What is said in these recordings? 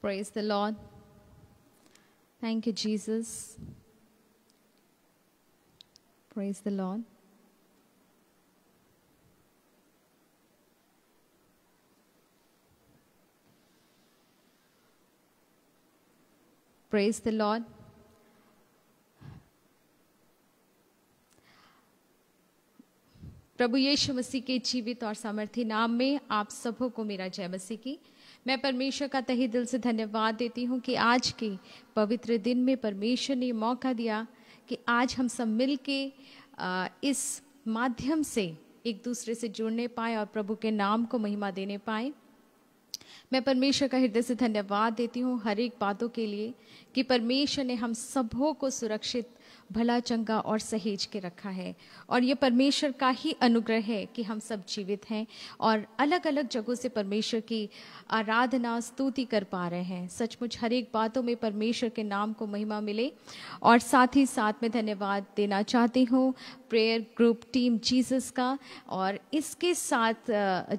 Praise the Lord. Thank you, Jesus. Praise the Lord. Praise the Lord. प्रभु यीशु मसीह के जीवित और सामर्थी नाम में आप सबों को मेरा जय मसीह की मैं परमेश्वर का तही दिल से धन्यवाद देती हूँ कि आज के पवित्र दिन में परमेश्वर ने मौका दिया कि आज हम सब मिल के इस माध्यम से एक दूसरे से जुड़ने पाए और प्रभु के नाम को महिमा देने पाए मैं परमेश्वर का हृदय से धन्यवाद देती हूँ हर एक बातों के लिए कि परमेश्वर ने हम सबों को सुरक्षित भला चंगा और सहेज के रखा है और ये परमेश्वर का ही अनुग्रह है कि हम सब जीवित हैं और अलग अलग जगहों से परमेश्वर की आराधना स्तुति कर पा रहे हैं सचमुच हर एक बातों में परमेश्वर के नाम को महिमा मिले और साथ ही साथ में धन्यवाद देना चाहती हूँ प्रेयर ग्रुप टीम जीसस का और इसके साथ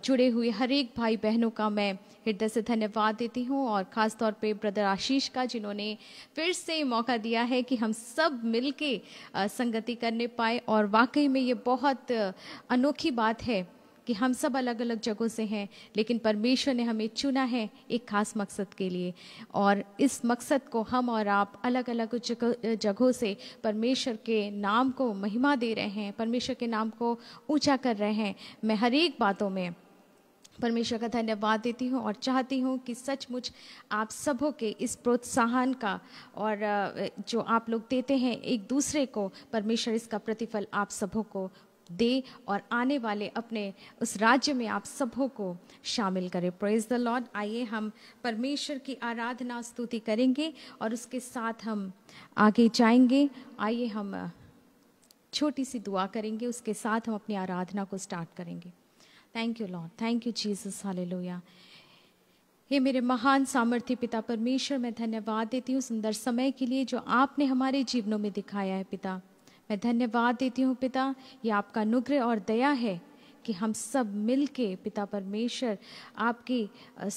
जुड़े हुए हर एक भाई बहनों का मैं हृदय से धन्यवाद देती हूँ और ख़ास तौर पे ब्रदर आशीष का जिन्होंने फिर से मौका दिया है कि हम सब मिल के संगति करने पाए और वाकई में ये बहुत अनोखी बात है कि हम सब अलग अलग जगहों से हैं लेकिन परमेश्वर ने हमें चुना है एक खास मकसद के लिए और इस मकसद को हम और आप अलग अलग जगहों से परमेश्वर के नाम को महिमा दे रहे हैं परमेश्वर के नाम को ऊंचा कर रहे हैं मैं हर एक बातों में परमेश्वर का धन्यवाद देती हूँ और चाहती हूँ कि सचमुच आप सबों के इस प्रोत्साहन का और जो आप लोग देते हैं एक दूसरे को परमेश्वर इसका प्रतिफल आप सबों को दे और आने वाले अपने उस राज्य में आप सबों को शामिल करें प्रेज द लॉर्ड आइए हम परमेश्वर की आराधना स्तुति करेंगे और उसके साथ हम आगे जाएंगे आइए हम छोटी सी दुआ करेंगे उसके साथ हम अपनी आराधना को स्टार्ट करेंगे thank you Lord thank you Jesus hallelujah हे मेरे महान सामर्थ्य पिता परमेश्वर मैं धन्यवाद देती हूँ सुंदर समय के लिए जो आपने हमारे जीवनों में दिखाया है पिता मैं धन्यवाद देती हूँ पिता ये आपका अनुग्रह और दया है कि हम सब मिल के पिता परमेश्वर आपकी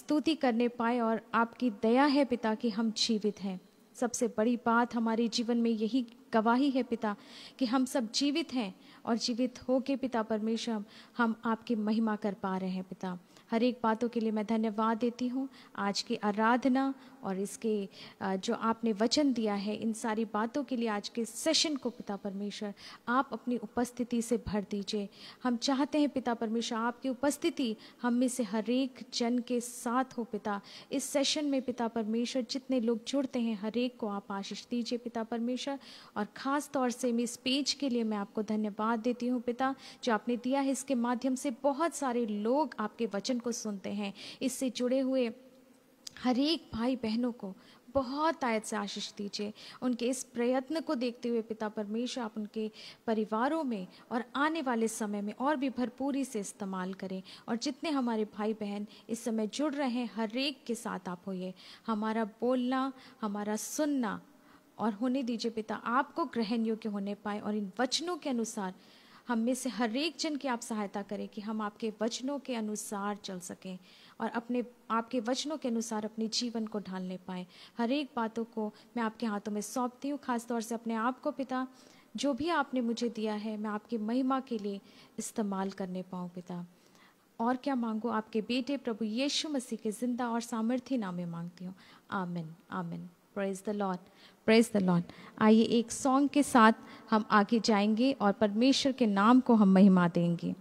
स्तुति करने पाए और आपकी दया है पिता कि हम जीवित हैं सबसे बड़ी बात हमारे जीवन में यही गवाही है पिता कि हम सब जीवित हैं और जीवित होके पिता परमेश्वर हम आपकी महिमा कर पा रहे हैं पिता हर एक बातों के लिए मैं धन्यवाद देती हूँ आज की आराधना और इसके जो आपने वचन दिया है इन सारी बातों के लिए आज के सेशन को पिता परमेश्वर आप अपनी उपस्थिति से भर दीजिए हम चाहते हैं पिता परमेश्वर आपकी उपस्थिति हम में से हर एक जन के साथ हो पिता इस सेशन में पिता परमेश्वर जितने लोग जुड़ते हैं हर एक को आप आशीष दीजिए पिता परमेश्वर और ख़ास तौर से मैं इस पेज के लिए मैं आपको धन्यवाद देती हूँ पिता जो आपने दिया है इसके माध्यम से बहुत सारे लोग आपके वचन को सुनते हैं इससे जुड़े हुए हर एक भाई बहनों को बहुत आयत से आशीष दीजिए उनके इस प्रयत्न को देखते हुए पिता परमेश्वर आप उनके परिवारों में और आने वाले समय में और भी भरपूरी से इस्तेमाल करें और जितने हमारे भाई बहन इस समय जुड़ रहे हैं हर एक के साथ आप होइए हमारा बोलना हमारा सुनना और होने दीजिए पिता आपको ग्रहण योग्य होने पाए और इन वचनों के अनुसार हम में से हर एक जन की आप सहायता करें कि हम आपके वचनों के अनुसार चल सकें और अपने आपके वचनों के अनुसार अपने जीवन को ढालने पाएँ हर एक बातों को मैं आपके हाथों में सौंपती हूँ ख़ासतौर से अपने आप को पिता जो भी आपने मुझे दिया है मैं आपकी महिमा के लिए इस्तेमाल करने पाऊँ पिता और क्या मांगो आपके बेटे प्रभु यीशु मसीह के जिंदा और सामर्थ्य नाम में मांगती हूँ आमिन आमिन praise the lord praise the lord आइए एक सॉन्ग के साथ हम आगे जाएंगे और परमेश्वर के नाम को हम महिमा देंगे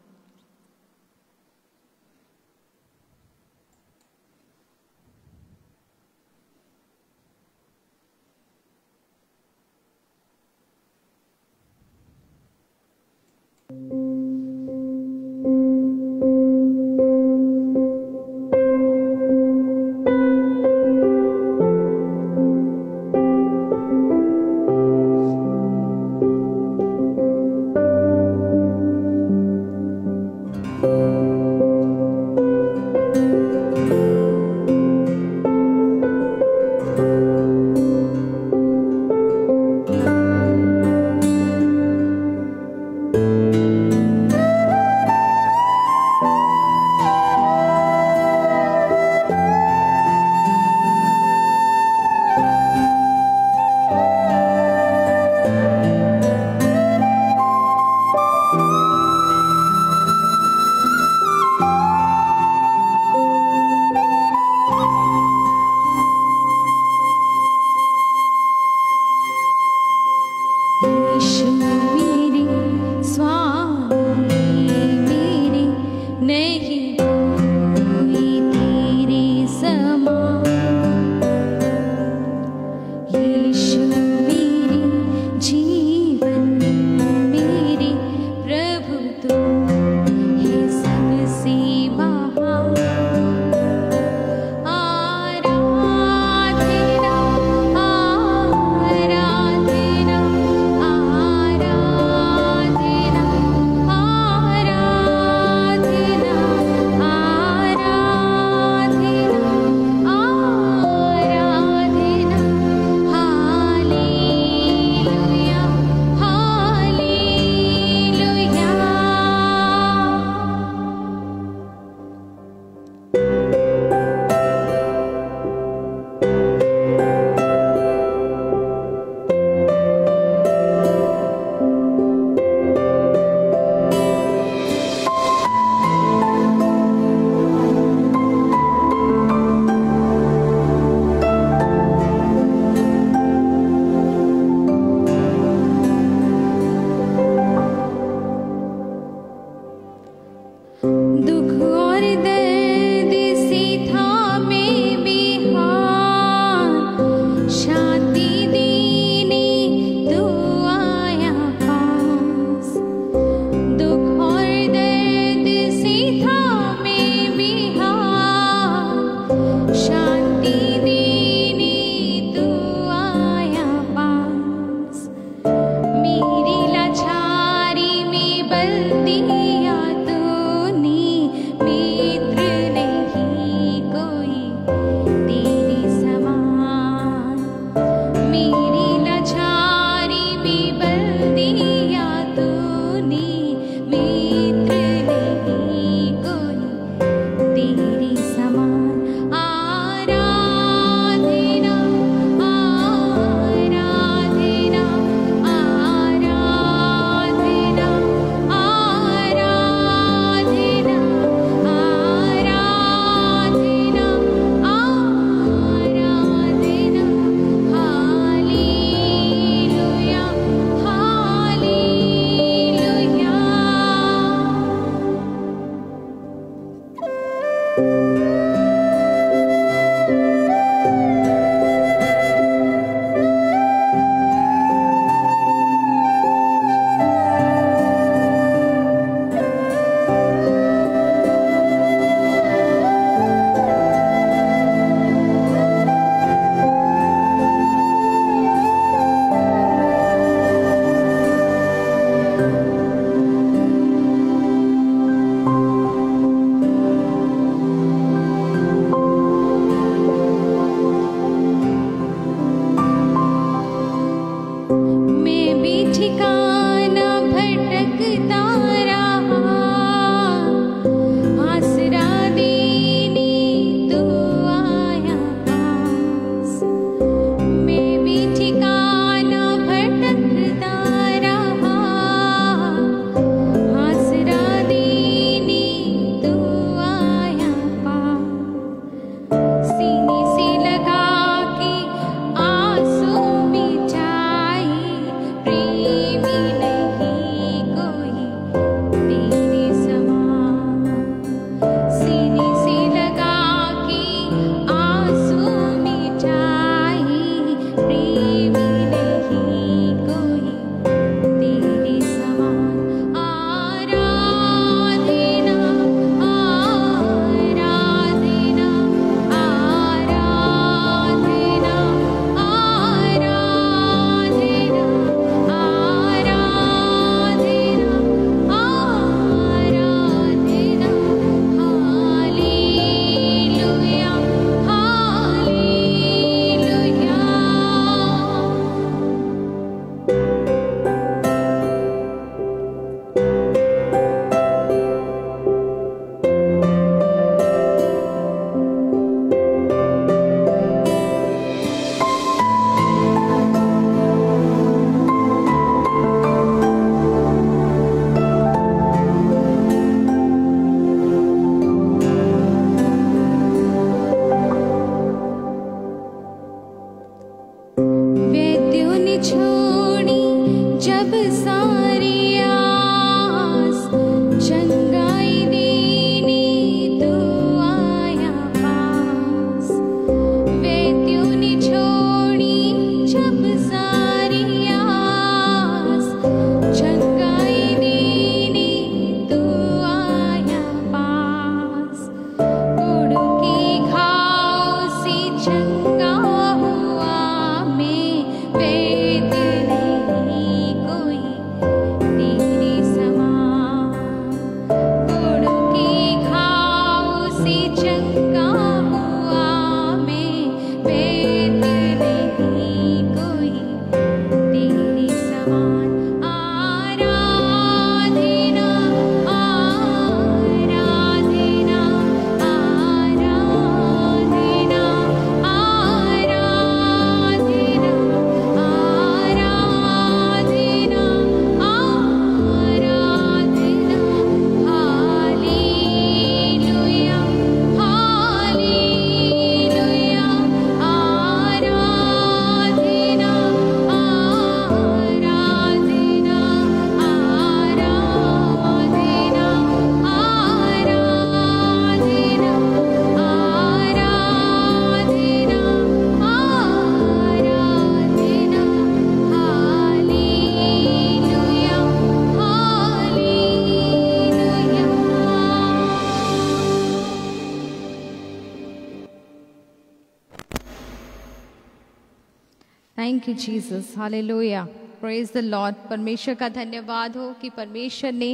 Jesus hallelujah praise the Lord परमेश्वर का धन्यवाद हो कि परमेश्वर ने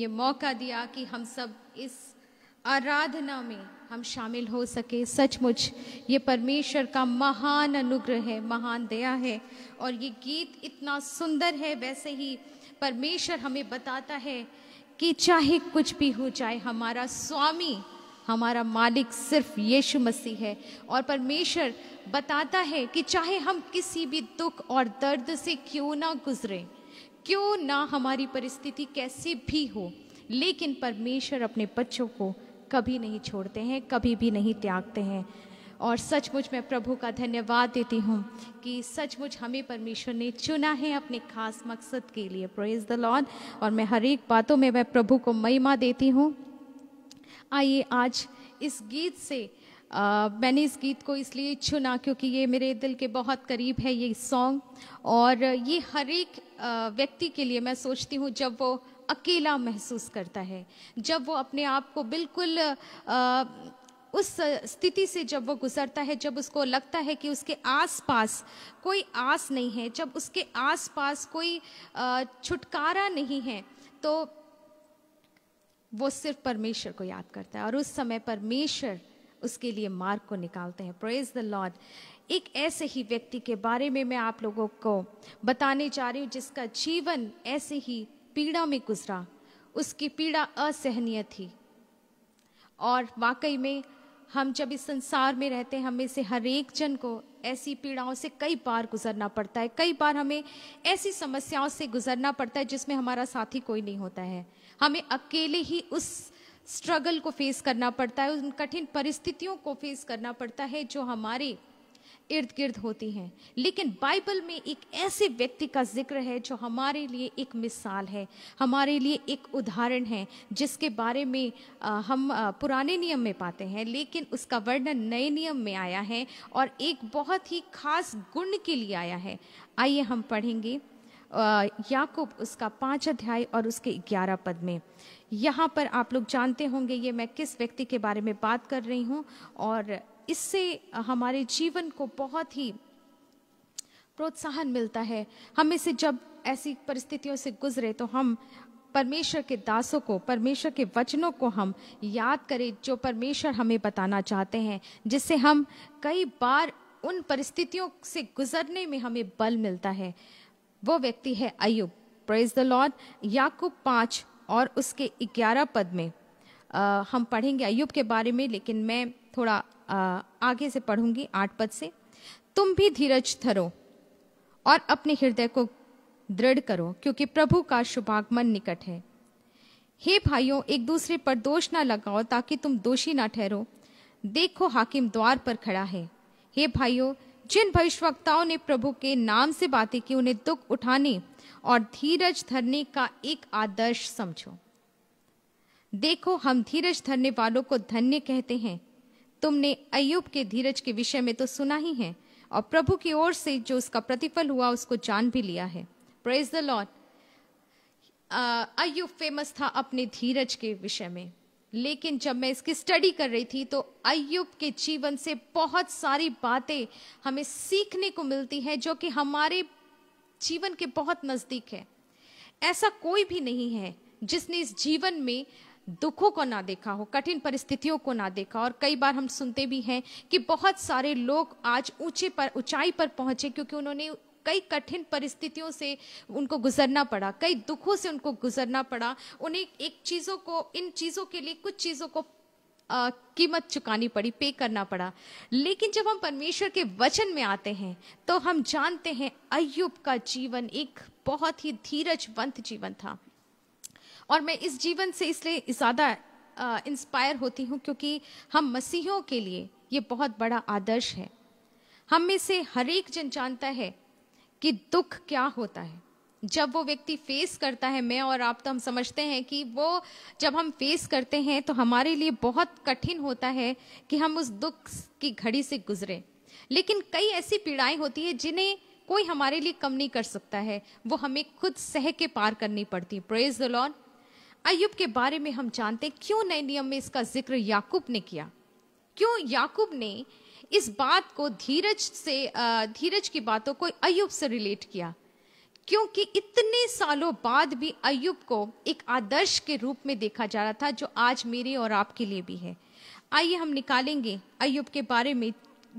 ये मौका दिया कि हम सब इस आराधना में हम शामिल हो सके सचमुच ये परमेश्वर का महान अनुग्रह है महान दया है और ये गीत इतना सुंदर है वैसे ही परमेश्वर हमें बताता है कि चाहे कुछ भी हो जाए हमारा स्वामी हमारा मालिक सिर्फ यीशु मसीह है और परमेश्वर बताता है कि चाहे हम किसी भी दुख और दर्द से क्यों ना गुजरें क्यों ना हमारी परिस्थिति कैसी भी हो लेकिन परमेश्वर अपने बच्चों को कभी नहीं छोड़ते हैं कभी भी नहीं त्यागते हैं और सचमुच मैं प्रभु का धन्यवाद देती हूँ कि सचमुच हमें परमेश्वर ने चुना है अपने खास मकसद के लिए प्रेज द लॉर्ड और मैं हर एक बातों में मैं प्रभु को महिमा देती हूँ आइए आज इस गीत से आ, मैंने इस गीत को इसलिए चुना क्योंकि ये मेरे दिल के बहुत करीब है ये सॉन्ग और ये हर एक व्यक्ति के लिए मैं सोचती हूँ जब वो अकेला महसूस करता है जब वो अपने आप को बिल्कुल आ, उस स्थिति से जब वो गुजरता है जब उसको लगता है कि उसके आसपास कोई आस नहीं है जब उसके आसपास कोई छुटकारा नहीं है तो वो सिर्फ परमेश्वर को याद करता है और उस समय परमेश्वर उसके लिए मार्ग को निकालते हैं प्रेज द लॉर्ड एक ऐसे ही व्यक्ति के बारे में मैं आप लोगों को बताने जा रही हूँ जिसका जीवन ऐसे ही पीड़ा में गुजरा उसकी पीड़ा असहनीय थी और वाकई में हम जब इस संसार में रहते हैं हमें से हर एक जन को ऐसी पीड़ाओं से कई बार गुजरना पड़ता है कई बार हमें ऐसी समस्याओं से गुजरना पड़ता है जिसमें हमारा साथी कोई नहीं होता है हमें अकेले ही उस स्ट्रगल को फेस करना पड़ता है उन कठिन परिस्थितियों को फेस करना पड़ता है जो हमारे इर्द गिर्द होती हैं लेकिन बाइबल में एक ऐसे व्यक्ति का जिक्र है जो हमारे लिए एक मिसाल है हमारे लिए एक उदाहरण है जिसके बारे में हम पुराने नियम में पाते हैं लेकिन उसका वर्णन नए नियम में आया है और एक बहुत ही खास गुण के लिए आया है आइए हम पढ़ेंगे याकूब उसका पाँच अध्याय और उसके ग्यारह पद में यहाँ पर आप लोग जानते होंगे ये मैं किस व्यक्ति के बारे में बात कर रही हूँ और इससे हमारे जीवन को बहुत ही प्रोत्साहन मिलता है हमें से जब ऐसी परिस्थितियों से गुजरे तो हम परमेश्वर के दासों को परमेश्वर के वचनों को हम याद करें जो परमेश्वर हमें बताना चाहते हैं जिससे हम कई बार उन परिस्थितियों से गुजरने में हमें बल मिलता है वो व्यक्ति है अयुब प्रेज द लॉर्ड याकूब पाँच और उसके ग्यारह पद में आ, हम पढ़ेंगे अयुब के बारे में लेकिन मैं थोड़ा आ, आगे से पढ़ूंगी आठ पद से तुम भी धीरज धरो और अपने हृदय को दृढ़ करो क्योंकि प्रभु का शुभागमन निकट है हे भाइयों एक दूसरे पर दोष ना लगाओ ताकि तुम दोषी ना ठहरो देखो हाकिम द्वार पर खड़ा है हे भाइयों जिन भविष्यवक्ताओं ने प्रभु के नाम से बातें की उन्हें दुख उठाने और धीरज धरने का एक आदर्श समझो देखो हम धीरज धरने वालों को धन्य कहते हैं तुमने अयुब के धीरज के विषय में तो सुना ही है और प्रभु की ओर से जो उसका प्रतिफल हुआ उसको जान भी लिया है प्रेज द लॉर्ड अयुब फेमस था अपने धीरज के विषय में लेकिन जब मैं इसकी स्टडी कर रही थी तो अयुब के जीवन से बहुत सारी बातें हमें सीखने को मिलती हैं जो कि हमारे जीवन के बहुत नज़दीक है ऐसा कोई भी नहीं है जिसने इस जीवन में दुखों को ना देखा हो कठिन परिस्थितियों को ना देखा और कई बार हम सुनते भी हैं कि बहुत सारे लोग आज ऊंचे पर ऊंचाई पर पहुंचे क्योंकि उन्होंने कई कठिन परिस्थितियों से उनको गुजरना पड़ा कई दुखों से उनको गुजरना पड़ा उन्हें एक चीज़ों को इन चीज़ों के लिए कुछ चीज़ों को आ, कीमत चुकानी पड़ी पे करना पड़ा लेकिन जब हम परमेश्वर के वचन में आते हैं तो हम जानते हैं अयुब का जीवन एक बहुत ही धीरजवंत जीवन था और मैं इस जीवन से इसलिए ज़्यादा इंस्पायर होती हूँ क्योंकि हम मसीहों के लिए ये बहुत बड़ा आदर्श है हम में से हर एक जन जानता है कि दुख क्या होता है जब वो व्यक्ति फेस करता है मैं और आप तो हम समझते हैं कि वो जब हम फेस करते हैं तो हमारे लिए बहुत कठिन होता है कि हम उस दुख की घड़ी से गुजरे लेकिन कई ऐसी पीड़ाएं होती है जिन्हें कोई हमारे लिए कम नहीं कर सकता है वो हमें खुद सह के पार करनी पड़ती प्रेज द अयुब के बारे में हम जानते हैं क्यों नए नियम में इसका जिक्र याकूब ने किया क्यों याकूब ने इस बात को धीरज से धीरज की बातों को अयुब से रिलेट किया क्योंकि इतने सालों बाद भी अयुब को एक आदर्श के रूप में देखा जा रहा था जो आज मेरे और आपके लिए भी है आइए हम निकालेंगे अयुब के बारे में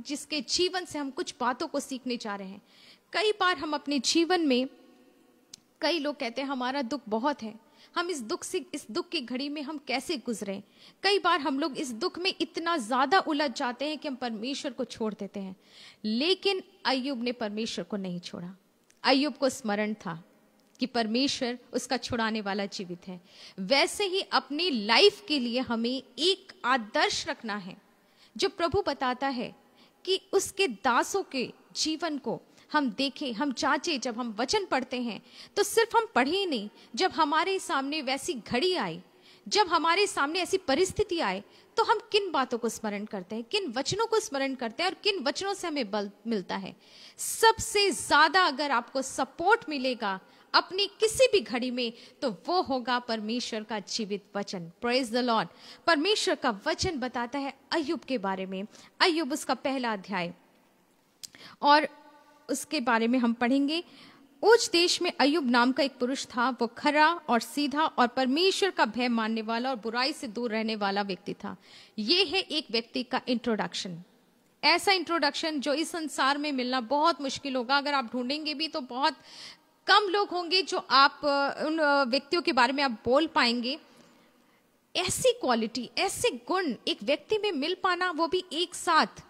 जिसके जीवन से हम कुछ बातों को सीखने जा रहे हैं कई बार हम अपने जीवन में कई लोग कहते हैं हमारा दुख बहुत है हम इस दुख से इस दुख की घड़ी में हम कैसे गुजरें कई बार हम लोग इस दुख में इतना ज़्यादा उलझ जाते हैं कि हम परमेश्वर को छोड़ देते हैं लेकिन अयुब ने परमेश्वर को नहीं छोड़ा अयुब को स्मरण था कि परमेश्वर उसका छुड़ाने वाला जीवित है वैसे ही अपनी लाइफ के लिए हमें एक आदर्श रखना है जो प्रभु बताता है कि उसके दासों के जीवन को हम देखें हम जांचे जब हम वचन पढ़ते हैं तो सिर्फ हम पढ़े ही नहीं जब हमारे सामने वैसी घड़ी आई जब हमारे सामने ऐसी परिस्थिति आए तो हम किन बातों को स्मरण करते हैं किन वचनों को स्मरण करते हैं और किन वचनों से हमें बल मिलता है सबसे ज्यादा अगर आपको सपोर्ट मिलेगा अपनी किसी भी घड़ी में तो वो होगा परमेश्वर का जीवित वचन प्रेज द लॉर्ड परमेश्वर का वचन बताता है अयुब के बारे में अयुब उसका पहला अध्याय और उसके बारे में हम पढ़ेंगे उच्च देश में अयुब नाम का एक पुरुष था वो खरा और सीधा और परमेश्वर का भय मानने वाला और बुराई से दूर रहने वाला व्यक्ति था ये है एक व्यक्ति का इंट्रोडक्शन ऐसा इंट्रोडक्शन जो इस संसार में मिलना बहुत मुश्किल होगा अगर आप ढूंढेंगे भी तो बहुत कम लोग होंगे जो आप उन व्यक्तियों के बारे में आप बोल पाएंगे ऐसी क्वालिटी ऐसे गुण एक व्यक्ति में मिल पाना वो भी एक साथ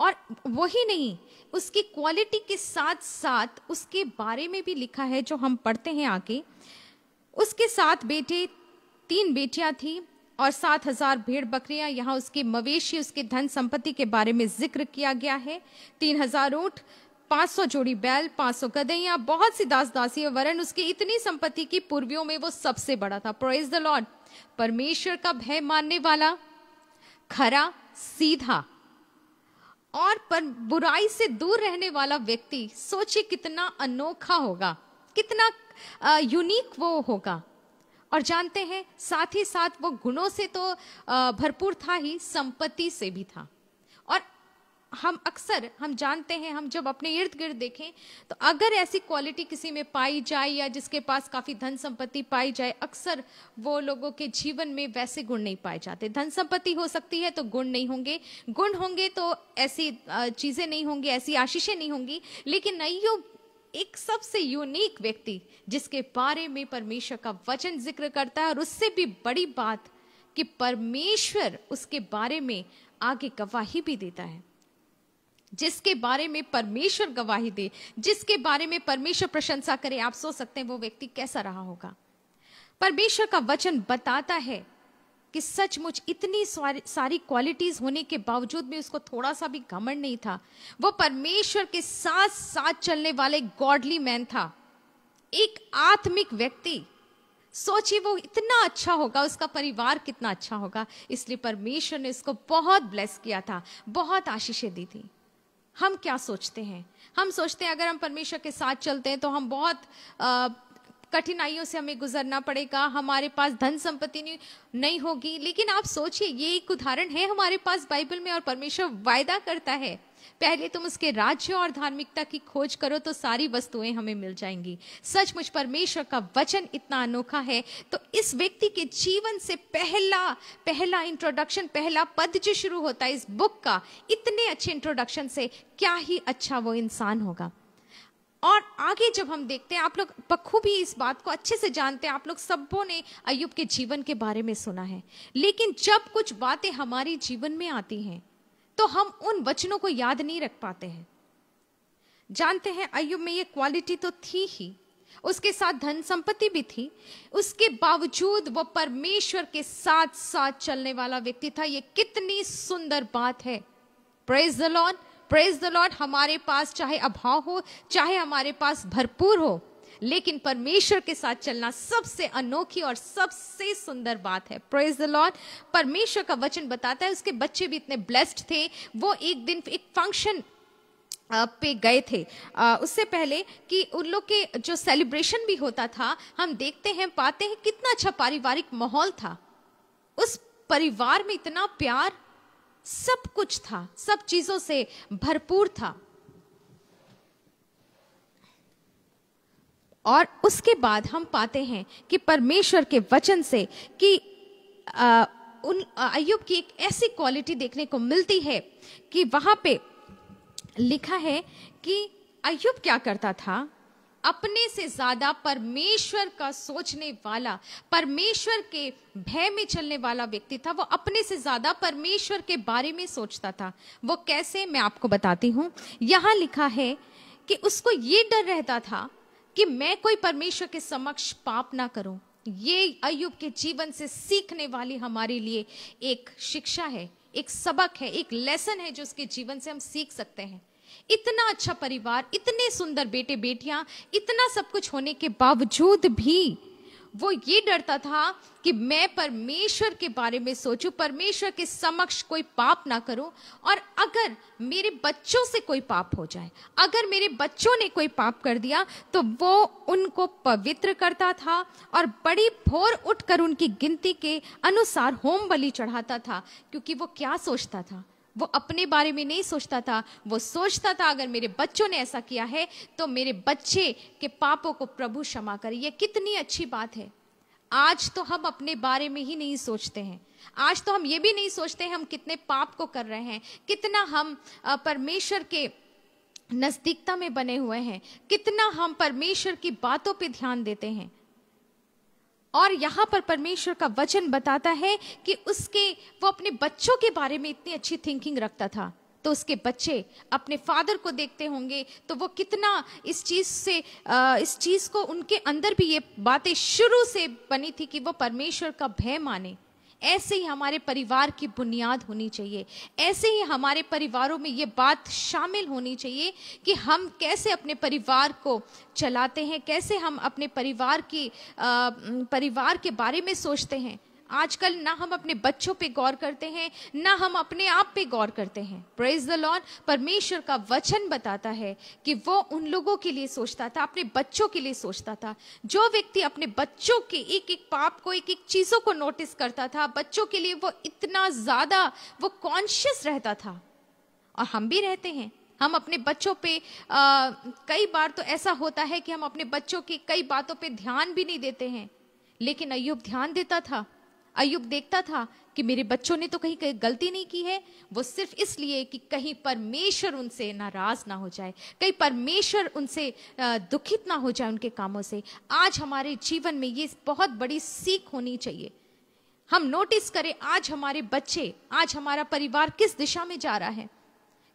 और वही नहीं उसकी क्वालिटी के साथ साथ उसके बारे में भी लिखा है जो हम पढ़ते हैं आगे उसके साथ बेटे तीन बेटियां थी और सात हजार भेड़ बकरियां यहाँ उसके मवेशी उसके धन संपत्ति के बारे में जिक्र किया गया है तीन हजार पांच सौ जोड़ी बैल सौ गदैया बहुत सी दास दासी वरण उसकी इतनी संपत्ति की पूर्वियों में वो सबसे बड़ा था प्रोइज द लॉर्ड परमेश्वर का भय मानने वाला खरा सीधा और पर बुराई से दूर रहने वाला व्यक्ति सोचिए कितना अनोखा होगा कितना यूनिक वो होगा और जानते हैं साथ ही साथ वो गुणों से तो भरपूर था ही संपत्ति से भी था और हम अक्सर हम जानते हैं हम जब अपने इर्द गिर्द देखें तो अगर ऐसी क्वालिटी किसी में पाई जाए या जिसके पास काफ़ी धन संपत्ति पाई जाए अक्सर वो लोगों के जीवन में वैसे गुण नहीं पाए जाते धन संपत्ति हो सकती है तो गुण नहीं होंगे गुण होंगे तो ऐसी चीज़ें नहीं होंगी ऐसी आशीषें नहीं होंगी लेकिन अयुब एक सबसे यूनिक व्यक्ति जिसके बारे में परमेश्वर का वचन जिक्र करता है और उससे भी बड़ी बात कि परमेश्वर उसके बारे में आगे गवाही भी देता है जिसके बारे में परमेश्वर गवाही दे जिसके बारे में परमेश्वर प्रशंसा करे आप सोच सकते हैं वो व्यक्ति कैसा रहा होगा परमेश्वर का वचन बताता है कि सचमुच इतनी सारी क्वालिटीज होने के बावजूद भी उसको थोड़ा सा भी घमंड नहीं था वो परमेश्वर के साथ साथ चलने वाले गॉडली मैन था एक आत्मिक व्यक्ति सोचिए वो इतना अच्छा होगा उसका परिवार कितना अच्छा होगा इसलिए परमेश्वर ने उसको बहुत ब्लेस किया था बहुत आशीषें दी थी हम क्या सोचते हैं हम सोचते हैं अगर हम परमेश्वर के साथ चलते हैं तो हम बहुत कठिनाइयों से हमें गुजरना पड़ेगा हमारे पास धन संपत्ति नहीं, नहीं होगी लेकिन आप सोचिए ये एक उदाहरण है हमारे पास बाइबल में और परमेश्वर वायदा करता है पहले तुम उसके राज्य और धार्मिकता की खोज करो तो सारी वस्तुएं हमें मिल जाएंगी सचमुच परमेश्वर का वचन इतना अनोखा है तो इस व्यक्ति के जीवन से पहला पहला इंट्रोडक्शन पहला पद जो शुरू होता है इस बुक का इतने अच्छे इंट्रोडक्शन से क्या ही अच्छा वो इंसान होगा और आगे जब हम देखते हैं आप लोग बखूबी इस बात को अच्छे से जानते हैं आप लोग सबों ने अयुब के जीवन के बारे में सुना है लेकिन जब कुछ बातें हमारे जीवन में आती हैं तो हम उन वचनों को याद नहीं रख पाते हैं जानते हैं अयुब में ये क्वालिटी तो थी ही उसके साथ धन संपत्ति भी थी उसके बावजूद वह परमेश्वर के साथ साथ चलने वाला व्यक्ति था ये कितनी सुंदर बात है praise the Lord praise the lord हमारे पास चाहे अभाव हो चाहे हमारे पास भरपूर हो लेकिन परमेश्वर के साथ चलना सबसे अनोखी और सबसे सुंदर बात है प्रेज द लॉर्ड परमेश्वर का वचन बताता है उसके बच्चे भी इतने ब्लेस्ड थे वो एक दिन एक फंक्शन पे गए थे उससे पहले कि उन लोग के जो सेलिब्रेशन भी होता था हम देखते हैं पाते हैं कितना अच्छा पारिवारिक माहौल था उस परिवार में इतना प्यार सब कुछ था सब चीज़ों से भरपूर था और उसके बाद हम पाते हैं कि परमेश्वर के वचन से कि आ, उन अयुब की एक ऐसी क्वालिटी देखने को मिलती है कि वहाँ पे लिखा है कि अयुब क्या करता था अपने से ज्यादा परमेश्वर का सोचने वाला परमेश्वर के भय में चलने वाला व्यक्ति था वो अपने से ज्यादा परमेश्वर के बारे में सोचता था वो कैसे मैं आपको बताती हूँ यहाँ लिखा है कि उसको ये डर रहता था कि मैं कोई परमेश्वर के समक्ष पाप ना करूं ये अयुब के जीवन से सीखने वाली हमारे लिए एक शिक्षा है एक सबक है एक लेसन है जो उसके जीवन से हम सीख सकते हैं इतना अच्छा परिवार इतने सुंदर बेटे बेटियां इतना सब कुछ होने के बावजूद भी वो ये डरता था कि मैं परमेश्वर के बारे में सोचूं परमेश्वर के समक्ष कोई पाप ना करूं और अगर मेरे बच्चों से कोई पाप हो जाए अगर मेरे बच्चों ने कोई पाप कर दिया तो वो उनको पवित्र करता था और बड़ी भोर उठकर उनकी गिनती के अनुसार होम बलि चढ़ाता था क्योंकि वो क्या सोचता था वो अपने बारे में नहीं सोचता था वो सोचता था अगर मेरे बच्चों ने ऐसा किया है तो मेरे बच्चे के पापों को प्रभु क्षमा करे ये कितनी अच्छी बात है आज तो हम अपने बारे में ही नहीं सोचते हैं आज तो हम ये भी नहीं सोचते हैं हम कितने पाप को कर रहे हैं कितना हम परमेश्वर के नज़दीकता में बने हुए हैं कितना हम परमेश्वर की बातों पर ध्यान देते हैं और यहाँ पर परमेश्वर का वचन बताता है कि उसके वो अपने बच्चों के बारे में इतनी अच्छी थिंकिंग रखता था तो उसके बच्चे अपने फादर को देखते होंगे तो वो कितना इस चीज़ से इस चीज़ को उनके अंदर भी ये बातें शुरू से बनी थी कि वो परमेश्वर का भय माने ऐसे ही हमारे परिवार की बुनियाद होनी चाहिए ऐसे ही हमारे परिवारों में ये बात शामिल होनी चाहिए कि हम कैसे अपने परिवार को चलाते हैं कैसे हम अपने परिवार की आ, परिवार के बारे में सोचते हैं आजकल ना हम अपने बच्चों पे गौर करते हैं ना हम अपने आप पे गौर करते हैं प्रेज द लॉन परमेश्वर का वचन बताता है कि वो उन लोगों के लिए सोचता था अपने बच्चों के लिए सोचता था जो व्यक्ति अपने बच्चों के एक एक पाप को एक एक चीज़ों को नोटिस करता था बच्चों के लिए वो इतना ज़्यादा वो कॉन्शियस रहता था और हम भी रहते हैं हम अपने बच्चों पे आ, कई बार तो ऐसा होता है कि हम अपने बच्चों की कई बातों पे ध्यान भी नहीं देते हैं लेकिन अयुब ध्यान देता था अयुब देखता था कि मेरे बच्चों ने तो कहीं कहीं गलती नहीं की है वो सिर्फ इसलिए कि कहीं परमेश्वर उनसे नाराज ना हो जाए कहीं परमेश्वर उनसे दुखित ना हो जाए उनके कामों से आज हमारे जीवन में ये बहुत बड़ी सीख होनी चाहिए हम नोटिस करें आज हमारे बच्चे आज हमारा परिवार किस दिशा में जा रहा है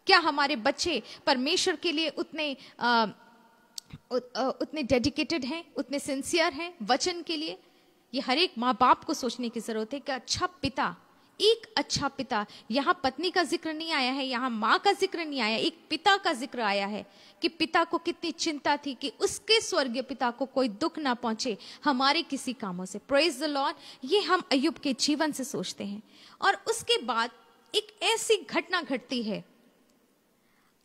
क्या हमारे बच्चे परमेश्वर के लिए उतने आ, उतने डेडिकेटेड हैं उतने सिंसियर हैं वचन के लिए ये हर एक माँ बाप को सोचने की जरूरत है कि अच्छा पिता एक अच्छा पिता यहाँ पत्नी का जिक्र नहीं आया है यहाँ माँ का जिक्र नहीं आया एक पिता का जिक्र आया है कि पिता को कितनी चिंता थी कि उसके स्वर्गीय पिता को कोई दुख ना पहुंचे हमारे किसी कामों से प्रेज द लॉर्ड ये हम अयुब के जीवन से सोचते हैं और उसके बाद एक ऐसी घटना घटती है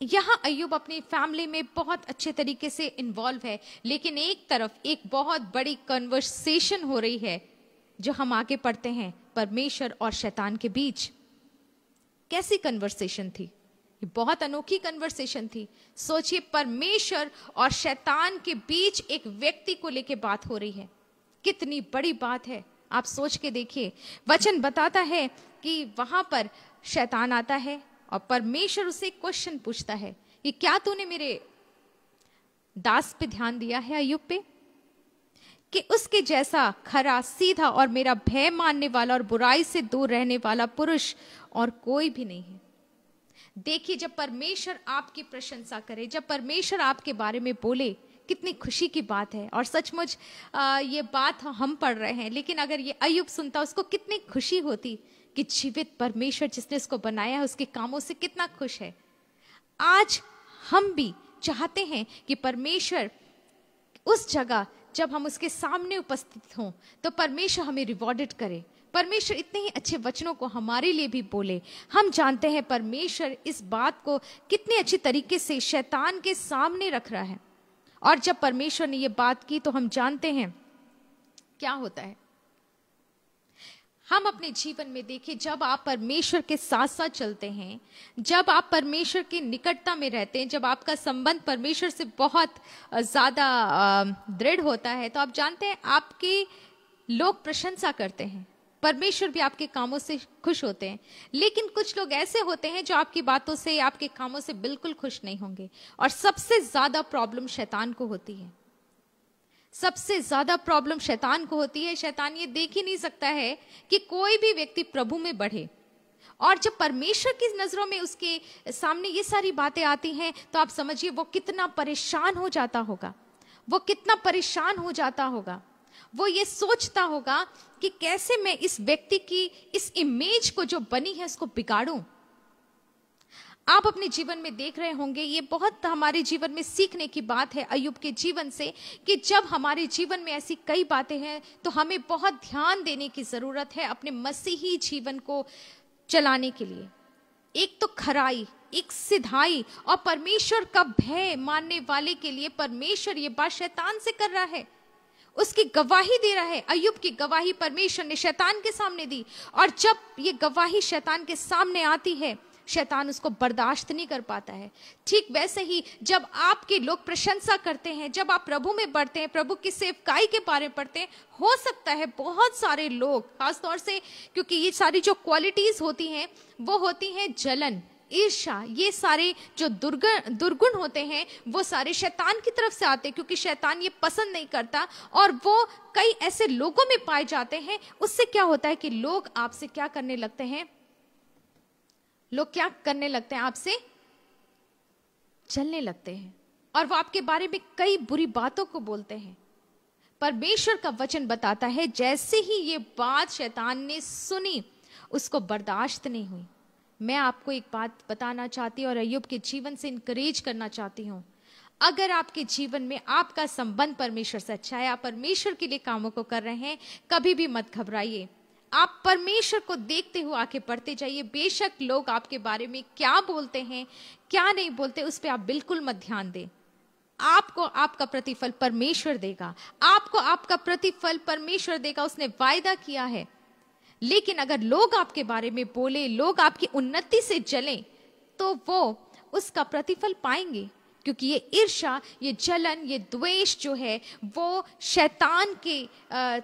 यहाँ अयुब अपनी फैमिली में बहुत अच्छे तरीके से इन्वॉल्व है लेकिन एक तरफ एक बहुत बड़ी कन्वर्सेशन हो रही है जो हम आगे पढ़ते हैं परमेश्वर और शैतान के बीच कैसी कन्वर्सेशन थी ये बहुत अनोखी कन्वर्सेशन थी सोचिए परमेश्वर और शैतान के बीच एक व्यक्ति को लेके बात हो रही है कितनी बड़ी बात है आप सोच के देखिए वचन बताता है कि वहां पर शैतान आता है और परमेश्वर उसे क्वेश्चन पूछता है कि क्या तूने मेरे दास पे ध्यान दिया है अयुब पे कि उसके जैसा खरा सीधा और मेरा भय मानने वाला और बुराई से दूर रहने वाला पुरुष और कोई भी नहीं है देखिए जब परमेश्वर आपकी प्रशंसा करे जब परमेश्वर आपके बारे में बोले कितनी खुशी की बात है और सचमुच ये बात हम पढ़ रहे हैं लेकिन अगर ये अयुब सुनता उसको कितनी खुशी होती कि जीवित परमेश्वर जिसने इसको बनाया है उसके कामों से कितना खुश है आज हम भी चाहते हैं कि परमेश्वर उस जगह जब हम उसके सामने उपस्थित हों तो परमेश्वर हमें रिवॉर्डेड करे परमेश्वर इतने ही अच्छे वचनों को हमारे लिए भी बोले हम जानते हैं परमेश्वर इस बात को कितने अच्छे तरीके से शैतान के सामने रख रहा है और जब परमेश्वर ने ये बात की तो हम जानते हैं क्या होता है हम अपने जीवन में देखें जब आप परमेश्वर के साथ साथ चलते हैं जब आप परमेश्वर की निकटता में रहते हैं जब आपका संबंध परमेश्वर से बहुत ज़्यादा दृढ़ होता है तो आप जानते हैं आपके लोग प्रशंसा करते हैं परमेश्वर भी आपके कामों से खुश होते हैं लेकिन कुछ लोग ऐसे होते हैं जो आपकी बातों से आपके कामों से बिल्कुल खुश नहीं होंगे और सबसे ज़्यादा प्रॉब्लम शैतान को होती है सबसे ज्यादा प्रॉब्लम शैतान को होती है शैतान ये देख ही नहीं सकता है कि कोई भी व्यक्ति प्रभु में बढ़े और जब परमेश्वर की नजरों में उसके सामने ये सारी बातें आती हैं तो आप समझिए वो कितना परेशान हो जाता होगा वो कितना परेशान हो जाता होगा वो ये सोचता होगा कि कैसे मैं इस व्यक्ति की इस इमेज को जो बनी है उसको बिगाड़ू आप अपने जीवन में देख रहे होंगे ये बहुत हमारे जीवन में सीखने की बात है अयुब के जीवन से कि जब हमारे जीवन में ऐसी कई बातें हैं तो हमें बहुत ध्यान देने की ज़रूरत है अपने मसीही जीवन को चलाने के लिए एक तो खराई एक सिधाई और परमेश्वर का भय मानने वाले के लिए परमेश्वर ये बात शैतान से कर रहा है उसकी गवाही दे रहा है अयुब की गवाही परमेश्वर ने शैतान के सामने दी और जब ये गवाही शैतान के सामने आती है शैतान उसको बर्दाश्त नहीं कर पाता है ठीक वैसे ही जब आपके लोग प्रशंसा करते हैं जब आप प्रभु में बढ़ते हैं प्रभु की सेवकाई के बारे में पढ़ते हैं हो सकता है बहुत सारे लोग खासतौर से क्योंकि ये सारी जो क्वालिटीज़ होती हैं वो होती हैं जलन ईर्षा ये सारे जो दुर्गुण दुर्गुण होते हैं वो सारे शैतान की तरफ से आते हैं क्योंकि शैतान ये पसंद नहीं करता और वो कई ऐसे लोगों में पाए जाते हैं उससे क्या होता है कि लोग आपसे क्या करने लगते हैं लोग क्या करने लगते हैं आपसे चलने लगते हैं और वो आपके बारे में कई बुरी बातों को बोलते हैं परमेश्वर का वचन बताता है जैसे ही ये बात शैतान ने सुनी उसको बर्दाश्त नहीं हुई मैं आपको एक बात बताना चाहती हूँ और अयुब के जीवन से इनकरेज करना चाहती हूँ अगर आपके जीवन में आपका संबंध परमेश्वर से अच्छा है आप परमेश्वर के लिए कामों को कर रहे हैं कभी भी मत घबराइए आप परमेश्वर को देखते हुए आके पढ़ते जाइए बेशक लोग आपके बारे में क्या बोलते हैं क्या नहीं बोलते उस पर आप बिल्कुल मत ध्यान दें आपको आपका प्रतिफल परमेश्वर देगा आपको आपका प्रतिफल परमेश्वर देगा उसने वायदा किया है लेकिन अगर लोग आपके बारे में बोले लोग आपकी उन्नति से जलें तो वो उसका प्रतिफल पाएंगे क्योंकि ये ईर्षा ये जलन ये द्वेष जो है वो शैतान के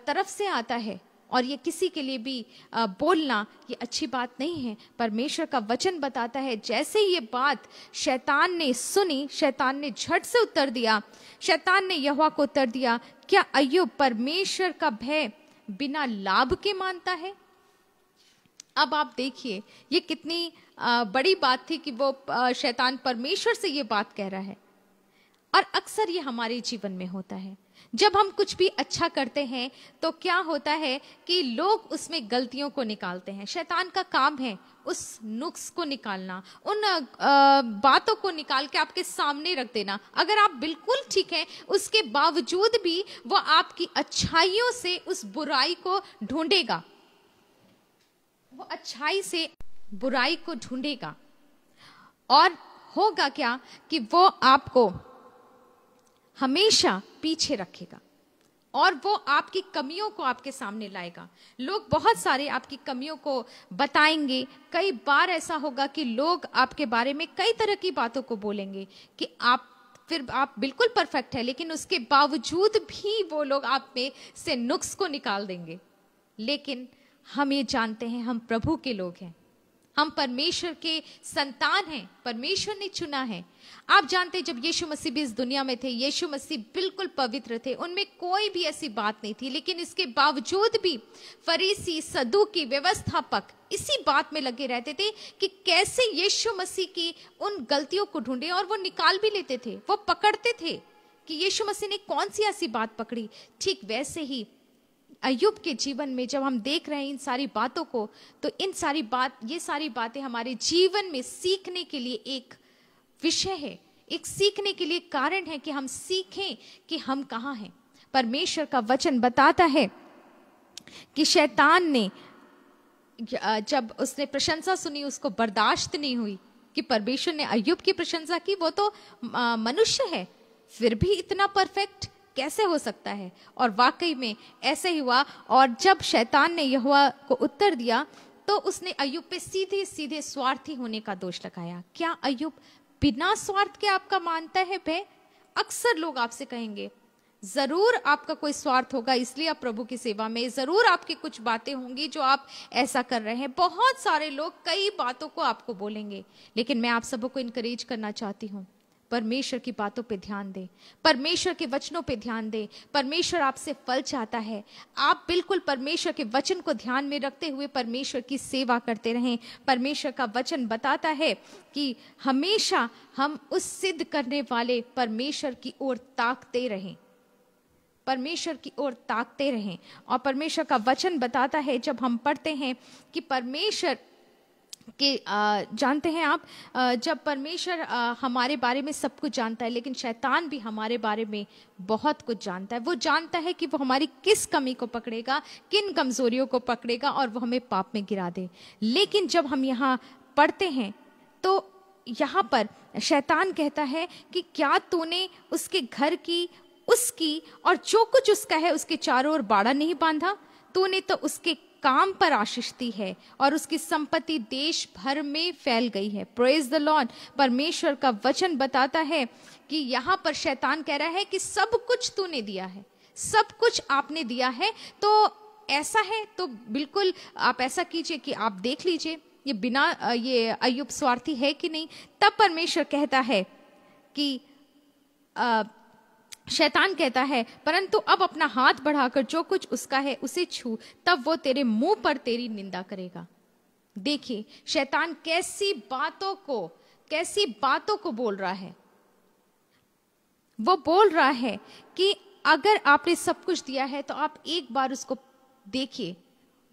तरफ से आता है और ये किसी के लिए भी बोलना ये अच्छी बात नहीं है परमेश्वर का वचन बताता है जैसे ये बात शैतान ने सुनी शैतान ने झट से उत्तर दिया शैतान ने यहा को उत्तर दिया क्या अयुब परमेश्वर का भय बिना लाभ के मानता है अब आप देखिए ये कितनी बड़ी बात थी कि वो शैतान परमेश्वर से ये बात कह रहा है और अक्सर ये हमारे जीवन में होता है जब हम कुछ भी अच्छा करते हैं तो क्या होता है कि लोग उसमें गलतियों को निकालते हैं शैतान का काम है उस नुक्स को निकालना उन आ, बातों को निकाल के आपके सामने रख देना अगर आप बिल्कुल ठीक हैं उसके बावजूद भी वो आपकी अच्छाइयों से उस बुराई को ढूंढेगा वो अच्छाई से बुराई को ढूंढेगा और होगा क्या कि वो आपको हमेशा पीछे रखेगा और वो आपकी कमियों को आपके सामने लाएगा लोग बहुत सारे आपकी कमियों को बताएंगे कई बार ऐसा होगा कि लोग आपके बारे में कई तरह की बातों को बोलेंगे कि आप फिर आप बिल्कुल परफेक्ट है लेकिन उसके बावजूद भी वो लोग आप में से नुक्स को निकाल देंगे लेकिन हम ये जानते हैं हम प्रभु के लोग हैं हम परमेश्वर के संतान हैं परमेश्वर ने चुना है आप जानते हैं जब यीशु मसीह भी इस दुनिया में थे यीशु मसीह बिल्कुल पवित्र थे उनमें कोई भी ऐसी बात नहीं थी लेकिन इसके बावजूद भी फरीसी सदु की व्यवस्थापक इसी बात में लगे रहते थे कि कैसे यीशु मसीह की उन गलतियों को ढूंढे और वो निकाल भी लेते थे वो पकड़ते थे कि यीशु मसीह ने कौन सी ऐसी बात पकड़ी ठीक वैसे ही अयुब के जीवन में जब हम देख रहे हैं इन सारी बातों को तो इन सारी बात ये सारी बातें हमारे जीवन में सीखने के लिए एक विषय है एक सीखने के लिए कारण है कि हम सीखें कि हम कहाँ हैं परमेश्वर का वचन बताता है कि शैतान ने जब उसने प्रशंसा सुनी उसको बर्दाश्त नहीं हुई कि परमेश्वर ने अयुब की प्रशंसा की वो तो मनुष्य है फिर भी इतना परफेक्ट कैसे हो सकता है और वाकई में ऐसे ही हुआ और जब शैतान ने यहुआ को उत्तर दिया तो उसने अयुब पे सीधे सीधे स्वार्थी होने का दोष लगाया क्या अयुब बिना स्वार्थ के आपका मानता है भय अक्सर लोग आपसे कहेंगे जरूर आपका कोई स्वार्थ होगा इसलिए आप प्रभु की सेवा में जरूर आपकी कुछ बातें होंगी जो आप ऐसा कर रहे हैं बहुत सारे लोग कई बातों को आपको बोलेंगे लेकिन मैं आप सबको इनकरेज करना चाहती हूँ परमेश्वर की बातों पे ध्यान दें परमेश्वर के वचनों पे ध्यान दें परमेश्वर आपसे फल चाहता है आप बिल्कुल परमेश्वर के वचन को ध्यान में रखते हुए परमेश्वर की सेवा करते रहें परमेश्वर का वचन बताता है कि हमेशा हम उस सिद्ध करने वाले परमेश्वर की ओर ताकते रहें परमेश्वर की ओर ताकते रहें और परमेश्वर का वचन बताता है जब हम पढ़ते हैं कि परमेश्वर कि जानते हैं आप जब परमेश्वर हमारे बारे में सब कुछ जानता है लेकिन शैतान भी हमारे बारे में बहुत कुछ जानता है वो जानता है कि वो हमारी किस कमी को पकड़ेगा किन कमजोरियों को पकड़ेगा और वो हमें पाप में गिरा दे लेकिन जब हम यहाँ पढ़ते हैं तो यहाँ पर शैतान कहता है कि क्या तूने उसके घर की उसकी और जो कुछ उसका है उसके चारों ओर बाड़ा नहीं बांधा तूने तो उसके काम पर आशिषती है और उसकी संपत्ति देश भर में फैल गई है प्रेज द लॉर्ड परमेश्वर का वचन बताता है कि यहाँ पर शैतान कह रहा है कि सब कुछ तूने दिया है सब कुछ आपने दिया है तो ऐसा है तो बिल्कुल आप ऐसा कीजिए कि आप देख लीजिए ये बिना ये अयुब स्वार्थी है कि नहीं तब परमेश्वर कहता है कि आ, शैतान कहता है परंतु अब अपना हाथ बढ़ाकर जो कुछ उसका है उसे छू तब वो तेरे मुंह पर तेरी निंदा करेगा देखिए शैतान कैसी बातों को कैसी बातों को बोल रहा है वो बोल रहा है कि अगर आपने सब कुछ दिया है तो आप एक बार उसको देखिए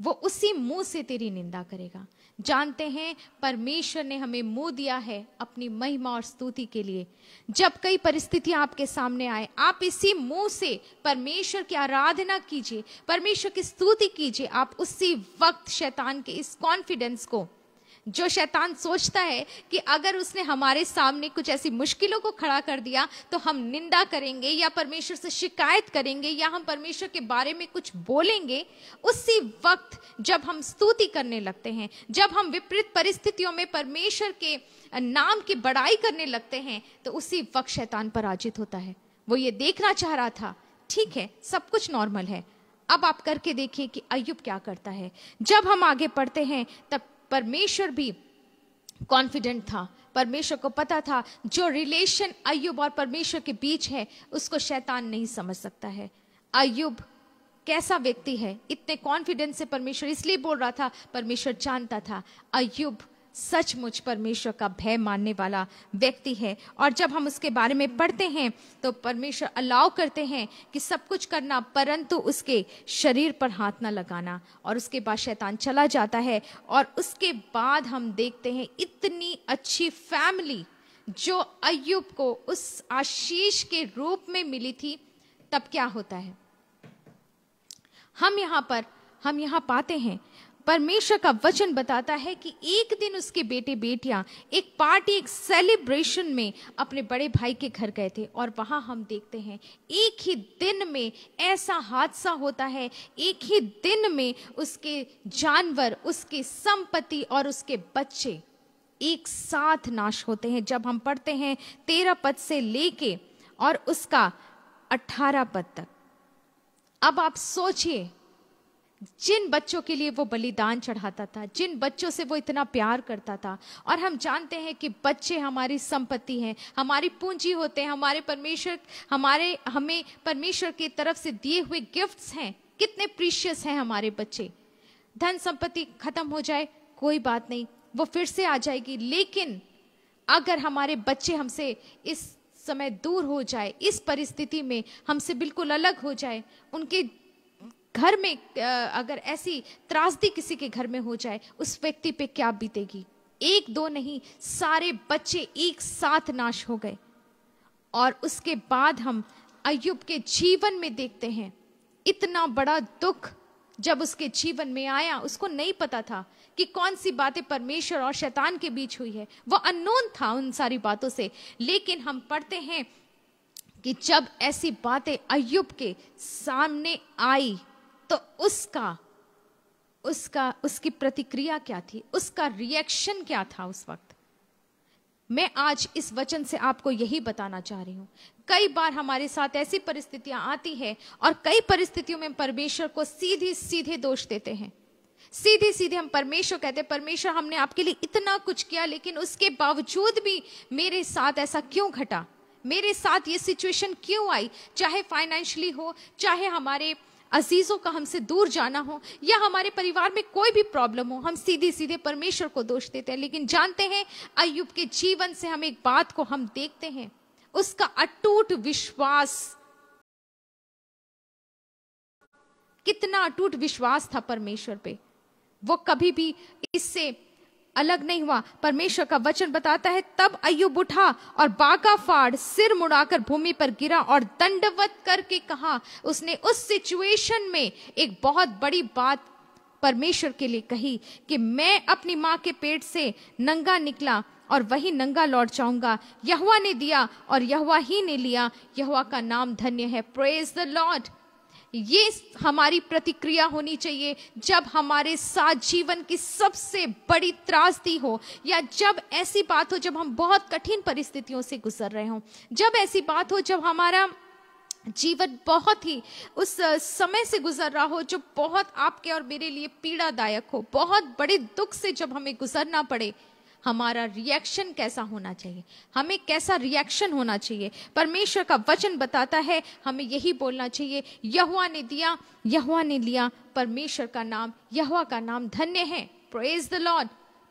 वो उसी मुंह से तेरी निंदा करेगा जानते हैं परमेश्वर ने हमें मुंह दिया है अपनी महिमा और स्तुति के लिए जब कई परिस्थितियां आपके सामने आए आप इसी मुंह से परमेश्वर की आराधना कीजिए परमेश्वर की स्तुति कीजिए आप उसी वक्त शैतान के इस कॉन्फिडेंस को जो शैतान सोचता है कि अगर उसने हमारे सामने कुछ ऐसी मुश्किलों को खड़ा कर दिया तो हम निंदा करेंगे या परमेश्वर से शिकायत करेंगे या हम परमेश्वर के बारे में कुछ बोलेंगे उसी वक्त जब हम स्तुति करने लगते हैं जब हम विपरीत परिस्थितियों में परमेश्वर के नाम की बड़ाई करने लगते हैं तो उसी वक्त शैतान पराजित होता है वो ये देखना चाह रहा था ठीक है सब कुछ नॉर्मल है अब आप करके देखिए कि अयुब क्या करता है जब हम आगे पढ़ते हैं तब परमेश्वर भी कॉन्फिडेंट था परमेश्वर को पता था जो रिलेशन अयुब और परमेश्वर के बीच है उसको शैतान नहीं समझ सकता है अयुब कैसा व्यक्ति है इतने कॉन्फिडेंस से परमेश्वर इसलिए बोल रहा था परमेश्वर जानता था अयुब सचमुच परमेश्वर का भय मानने वाला व्यक्ति है और जब हम उसके बारे में पढ़ते हैं तो परमेश्वर अलाउ करते हैं कि सब कुछ करना परंतु उसके शरीर पर हाथ ना लगाना और उसके बाद शैतान चला जाता है और उसके बाद हम देखते हैं इतनी अच्छी फैमिली जो अयुब को उस आशीष के रूप में मिली थी तब क्या होता है हम यहाँ पर हम यहाँ पाते हैं परमेश्वर का वचन बताता है कि एक दिन उसके बेटे बेटियां एक पार्टी एक सेलिब्रेशन में अपने बड़े भाई के घर गए थे और वहां हम देखते हैं एक ही दिन में ऐसा हादसा होता है एक ही दिन में उसके जानवर उसकी संपत्ति और उसके बच्चे एक साथ नाश होते हैं जब हम पढ़ते हैं तेरह पद से लेके और उसका अठारह पद तक अब आप सोचिए जिन बच्चों के लिए वो बलिदान चढ़ाता था जिन बच्चों से वो इतना प्यार करता था और हम जानते हैं कि बच्चे हमारी संपत्ति हैं हमारी पूंजी होते हैं हमारे परमेश्वर हमारे हमें परमेश्वर की तरफ से दिए हुए गिफ्ट्स हैं कितने प्रीशियस हैं हमारे बच्चे धन संपत्ति खत्म हो जाए कोई बात नहीं वो फिर से आ जाएगी लेकिन अगर हमारे बच्चे हमसे इस समय दूर हो जाए इस परिस्थिति में हमसे बिल्कुल अलग हो जाए उनके घर में अगर ऐसी त्रासदी किसी के घर में हो जाए उस व्यक्ति पे क्या बीतेगी एक दो नहीं सारे बच्चे एक साथ नाश हो गए और उसके बाद हम अयुब के जीवन में देखते हैं इतना बड़ा दुख जब उसके जीवन में आया उसको नहीं पता था कि कौन सी बातें परमेश्वर और शैतान के बीच हुई है वो अननोन था उन सारी बातों से लेकिन हम पढ़ते हैं कि जब ऐसी बातें अयुब के सामने आई तो उसका उसका उसकी प्रतिक्रिया क्या थी उसका रिएक्शन क्या था उस वक्त मैं आज इस वचन से आपको यही बताना चाह रही हूं कई बार हमारे साथ ऐसी परिस्थितियां आती है और कई परिस्थितियों में परमेश्वर को सीधे सीधे दोष देते हैं सीधे सीधे हम परमेश्वर कहते हैं परमेश्वर हमने आपके लिए इतना कुछ किया लेकिन उसके बावजूद भी मेरे साथ ऐसा क्यों घटा मेरे साथ ये सिचुएशन क्यों आई चाहे फाइनेंशियली हो चाहे हमारे अजीज़ों का हमसे दूर जाना हो या हमारे परिवार में कोई भी प्रॉब्लम हो हम सीधे सीधे परमेश्वर को दोष देते हैं लेकिन जानते हैं अयुब के जीवन से हम एक बात को हम देखते हैं उसका अटूट विश्वास कितना अटूट विश्वास था परमेश्वर पे वो कभी भी इससे अलग नहीं हुआ परमेश्वर का वचन बताता है तब अयुब उठा और बागा फाड़ सिर मुड़ाकर भूमि पर गिरा और दंडवत करके कहा उसने उस सिचुएशन में एक बहुत बड़ी बात परमेश्वर के लिए कही कि मैं अपनी माँ के पेट से नंगा निकला और वही नंगा लौट जाऊंगा यहुआ ने दिया और यहुआ ही ने लिया यहुआ का नाम धन्य है प्रेज द लॉर्ड ये हमारी प्रतिक्रिया होनी चाहिए जब हमारे साथ जीवन की सबसे बड़ी त्रासदी हो या जब ऐसी बात हो जब हम बहुत कठिन परिस्थितियों से गुजर रहे हों जब ऐसी बात हो जब हमारा जीवन बहुत ही उस समय से गुजर रहा हो जो बहुत आपके और मेरे लिए पीड़ादायक हो बहुत बड़े दुख से जब हमें गुजरना पड़े हमारा रिएक्शन कैसा होना चाहिए हमें कैसा रिएक्शन होना चाहिए परमेश्वर का वचन बताता है हमें यही बोलना चाहिए यहुआ ने दिया यहुआ ने लिया परमेश्वर का नाम यहुआ का नाम धन्य है प्रेज द लॉर्ड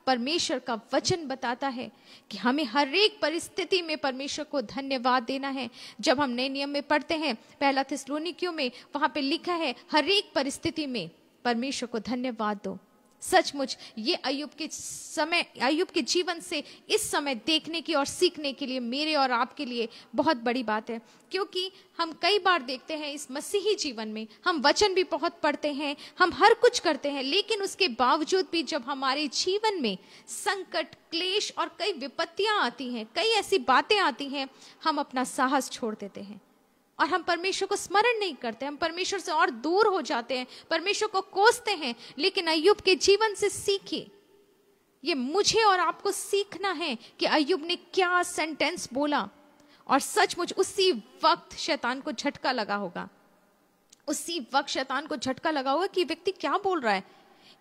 परमेश्वर का वचन बताता है कि हमें हर एक परिस्थिति में परमेश्वर को धन्यवाद देना है जब हम नए नियम में पढ़ते हैं पहला थिस्लोनिकियों में वहां पे लिखा है हर एक परिस्थिति में परमेश्वर को धन्यवाद दो सचमुच ये अयुब के समय अयुब के जीवन से इस समय देखने की और सीखने के लिए मेरे और आपके लिए बहुत बड़ी बात है क्योंकि हम कई बार देखते हैं इस मसीही जीवन में हम वचन भी बहुत पढ़ते हैं हम हर कुछ करते हैं लेकिन उसके बावजूद भी जब हमारे जीवन में संकट क्लेश और कई विपत्तियां आती हैं कई ऐसी बातें आती हैं हम अपना साहस छोड़ देते हैं और हम परमेश्वर को स्मरण नहीं करते हम परमेश्वर से और दूर हो जाते हैं परमेश्वर को कोसते हैं लेकिन अयुब के जीवन से सीखिए ये मुझे और आपको सीखना है कि अयुब ने क्या सेंटेंस बोला और सचमुच उसी वक्त शैतान को झटका लगा होगा उसी वक्त शैतान को झटका लगा होगा कि व्यक्ति क्या बोल रहा है